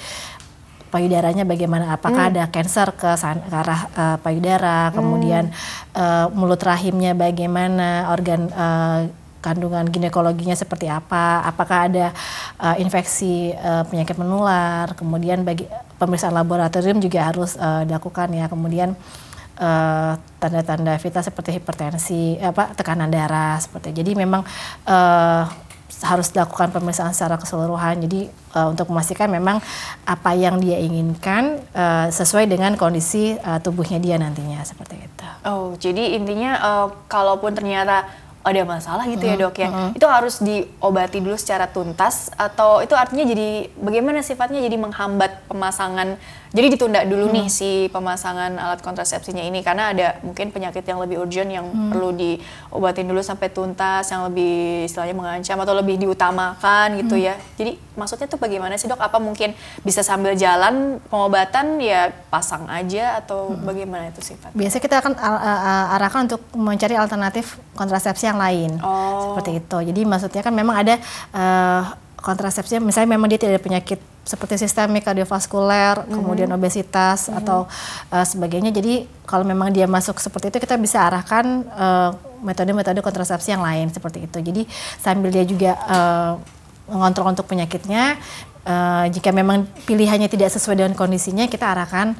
payudaranya bagaimana? Apakah hmm. ada kanker ke, ke arah uh, payudara? Hmm. Kemudian hmm. uh, mulut rahimnya bagaimana? Organ uh, kandungan ginekologinya seperti apa, apakah ada uh, infeksi uh, penyakit menular, kemudian bagi pemeriksaan laboratorium juga harus uh, dilakukan ya. Kemudian eh, tanda-tanda uh, vital seperti hipertensi, eh, apa tekanan darah seperti. Jadi memang uh, harus dilakukan pemeriksaan secara keseluruhan. Jadi uh, untuk memastikan memang apa yang dia inginkan uh, sesuai dengan kondisi uh, tubuhnya dia nantinya seperti itu. Oh, jadi intinya uh, kalaupun ternyata ada masalah gitu mm -hmm. ya dok ya. Mm -hmm. Itu harus diobati dulu secara tuntas atau itu artinya jadi bagaimana sifatnya jadi menghambat pemasangan. Jadi ditunda dulu mm -hmm. nih si pemasangan alat kontrasepsinya ini karena ada mungkin penyakit yang lebih urgent yang mm -hmm. perlu diobatin dulu sampai tuntas yang lebih istilahnya mengancam atau lebih diutamakan gitu mm -hmm. ya. Jadi maksudnya tuh bagaimana sih dok? Apa mungkin bisa sambil jalan pengobatan ya pasang aja atau mm -hmm. bagaimana itu sifatnya? Biasanya kita akan arahkan untuk mencari alternatif kontrasepsi yang yang lain. Oh. Seperti itu. Jadi maksudnya kan memang ada uh, eh, kontrasepsi misalnya memang dia tidak ada penyakit seperti sistemik kardiovaskuler, mm kemudian obesitas mm atau uh, sebagainya. Jadi kalau memang dia masuk seperti itu kita bisa arahkan metode eh, metode-metode kontrasepsi yang lain seperti itu. Jadi sambil dia juga uh, mengontrol untuk penyakitnya, uh, jika memang pilihannya tidak sesuai dengan kondisinya kita arahkan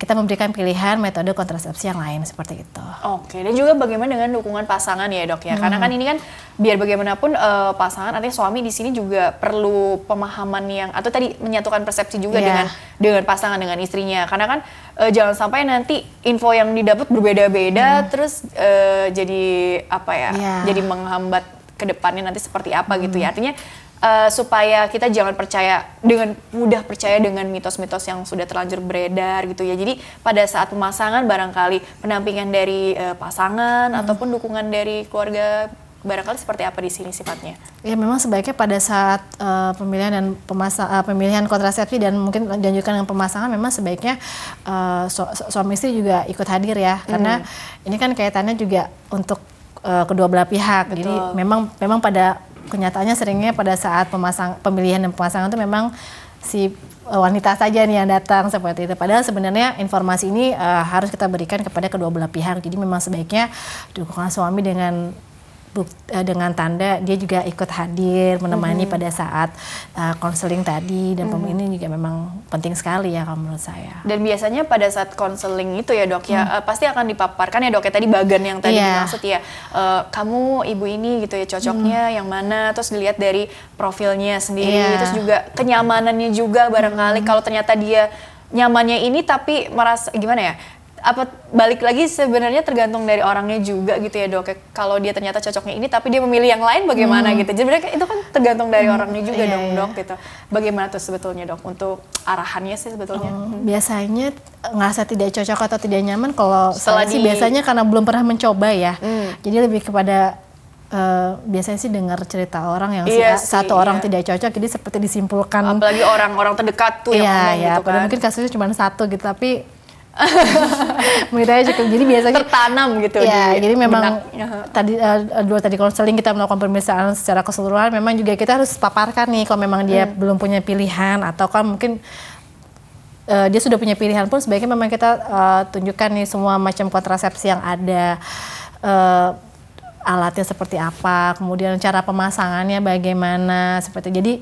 kita memberikan pilihan metode kontrasepsi yang lain seperti itu. Oke, dan juga bagaimana dengan dukungan pasangan ya dok ya, hmm. karena kan ini kan biar bagaimanapun uh, pasangan artinya suami di sini juga perlu pemahaman yang atau tadi menyatukan persepsi juga yeah. dengan dengan pasangan dengan istrinya, karena kan uh, jangan sampai nanti info yang didapat berbeda-beda, hmm. terus uh, jadi apa ya, yeah. jadi menghambat kedepannya nanti seperti apa hmm. gitu ya. Hmm. Artinya uh, supaya kita jangan percaya dengan mudah percaya dengan mitos-mitos yang sudah terlanjur beredar gitu ya. Jadi pada saat pemasangan barangkali penampingan dari uh, pasangan hmm. ataupun dukungan dari keluarga barangkali seperti apa di sini sifatnya? Ya memang sebaiknya pada saat uh, pemilihan dan pemasa uh, pemilihan kontrasepsi dan mungkin dianjurkan dengan pemasangan memang sebaiknya uh, su suami istri juga ikut hadir ya hmm. karena ini kan kaitannya juga untuk uh, kedua belah pihak. Betul. Jadi memang memang pada kenyataannya seringnya pada saat pemasang pemilihan dan pemasangan itu memang si e, wanita saja nih yang datang seperti itu. Padahal sebenarnya informasi ini uh, harus kita berikan kepada kedua belah pihak. Jadi memang sebaiknya dukungan suami dengan Eh, dengan tanda dia juga ikut hadir menemani mm -hmm. pada saat eh, konseling uh, tadi dan mm -hmm. ini juga memang penting sekali ya kalau menurut saya. Dan biasanya pada saat konseling itu ya dok ya uh, pasti akan dipaparkan ya dok ya tadi bagan yang tadi yeah. dimaksud ya uh, kamu ibu ini gitu ya cocoknya mm. yang mana terus dilihat dari profilnya sendiri yeah. terus juga kenyamanannya juga barangkali mm. kalau ternyata dia nyamannya ini tapi merasa gimana ya apa balik lagi sebenarnya tergantung dari orangnya juga gitu ya dok. Kalau dia ternyata cocoknya ini tapi dia memilih yang lain bagaimana hmm. gitu. Jadi sebenarnya itu kan tergantung dari hmm. orangnya juga yeah, dong yeah. dok gitu. Bagaimana tuh sebetulnya dok untuk arahannya sih sebetulnya? Oh, hmm. Biasanya eh, ngerasa tidak cocok atau tidak nyaman kalau setelah di... sih biasanya karena belum pernah mencoba ya. Hmm. Jadi lebih kepada Uh, biasanya sih dengar cerita orang yang iya si, satu iya. orang tidak cocok jadi seperti disimpulkan apalagi orang-orang terdekat tuh yang iya, iya, gitu kan. mungkin kasusnya cuma satu gitu tapi beritanya cukup jadi biasanya tertanam gitu ya jadi memang benak. tadi uh, dua tadi konseling kita melakukan pemeriksaan secara keseluruhan memang juga kita harus paparkan nih kalau memang dia hmm. belum punya pilihan atau kan mungkin uh, dia sudah punya pilihan pun sebaiknya memang kita uh, tunjukkan nih semua macam kontrasepsi yang ada uh, alatnya seperti apa kemudian cara pemasangannya bagaimana seperti jadi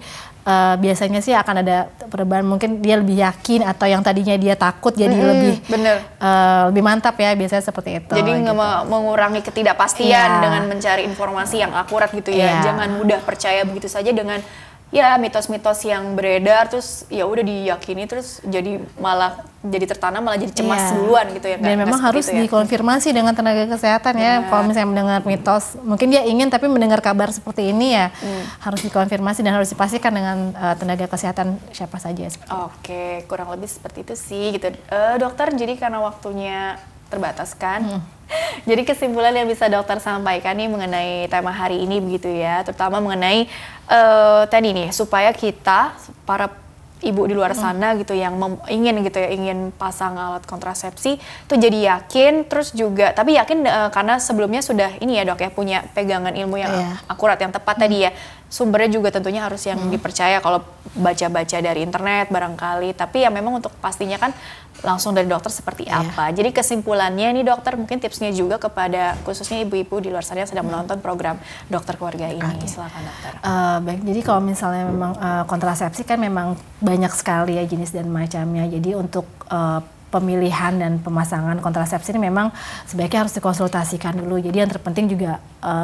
uh, biasanya sih akan ada perubahan mungkin dia lebih yakin atau yang tadinya dia takut jadi -hmm, lebih bener. Uh, lebih mantap ya biasanya seperti itu. Jadi nggak gitu. mengurangi ketidakpastian yeah. dengan mencari informasi yang akurat gitu ya. Yeah. Jangan mudah percaya begitu saja dengan ya mitos-mitos yang beredar terus ya udah diyakini terus jadi malah jadi tertanam malah jadi cemas yeah. duluan gitu ya kan? dan memang harus gitu ya. dikonfirmasi dengan tenaga kesehatan ya ya kalau misalnya mendengar mitos mungkin dia ingin tapi mendengar kabar seperti ini ya mm. harus dikonfirmasi dan harus dipastikan dengan uh, tenaga kesehatan siapa saja oke okay. kurang lebih seperti itu sih gitu uh, dokter jadi karena waktunya terbatas kan. Hmm. Jadi kesimpulan yang bisa dokter sampaikan nih mengenai tema hari ini begitu ya, terutama mengenai uh, tadi nih supaya kita para ibu di luar hmm. sana hmm. gitu yang ingin gitu ya ingin pasang alat kontrasepsi tuh jadi yakin terus juga tapi yakin uh, karena sebelumnya sudah ini ya dok ya punya pegangan ilmu yang yeah. akurat yang tepat hmm. tadi ya sumbernya juga tentunya harus yang hmm. dipercaya kalau baca-baca dari internet barangkali tapi ya memang untuk pastinya kan langsung dari dokter seperti yeah. apa. Jadi kesimpulannya nih dokter mungkin tipsnya juga kepada khususnya ibu-ibu di luar sana yang sedang iya. menonton program dokter keluarga ini. Okay. Silakan dokter. Uh, baik, jadi kalau misalnya memang uh, kontrasepsi kan memang banyak sekali ya jenis dan macamnya. Jadi untuk uh, pemilihan dan pemasangan kontrasepsi ini memang sebaiknya harus dikonsultasikan dulu. Jadi yang terpenting juga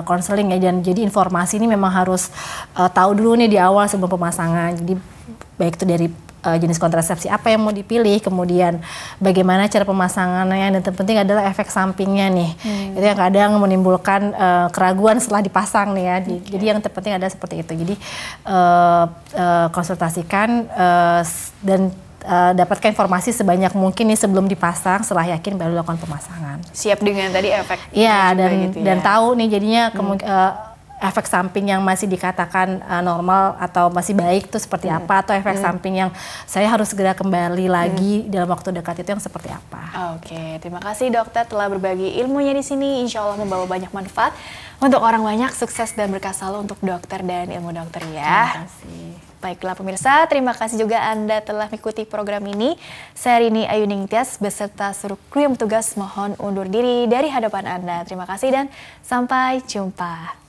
konseling uh, ya dan jadi informasi ini memang harus uh, tahu dulu nih di awal sebelum pemasangan. Jadi baik itu dari uh, jenis kontrasepsi apa yang mau dipilih, kemudian bagaimana cara pemasangannya dan terpenting adalah efek sampingnya nih. Hmm. Itu yang kadang menimbulkan uh, keraguan setelah dipasang nih ya. Okay. Jadi yang terpenting adalah seperti itu. Jadi uh, uh, konsultasikan uh, dan uh, dapatkan informasi sebanyak mungkin nih sebelum dipasang, setelah yakin baru lakukan pemasangan. Siap dengan tadi efek. Iya dan gitu ya. dan tahu nih jadinya hmm. uh, efek samping yang masih dikatakan uh, normal atau masih baik itu seperti hmm. apa atau efek hmm. samping yang saya harus segera kembali iya. lagi hmm. dalam waktu dekat itu yang seperti apa. Oke, okay. terima kasih dokter telah berbagi ilmunya di sini. Insya Allah membawa banyak manfaat untuk orang banyak. Sukses dan berkah selalu untuk dokter dan ilmu dokter ya. Terima kasih. Baiklah pemirsa, terima kasih juga Anda telah mengikuti program ini. Saya Rini Ayu Ningtyas beserta seluruh kru yang bertugas mohon undur diri dari hadapan Anda. Terima kasih dan sampai jumpa.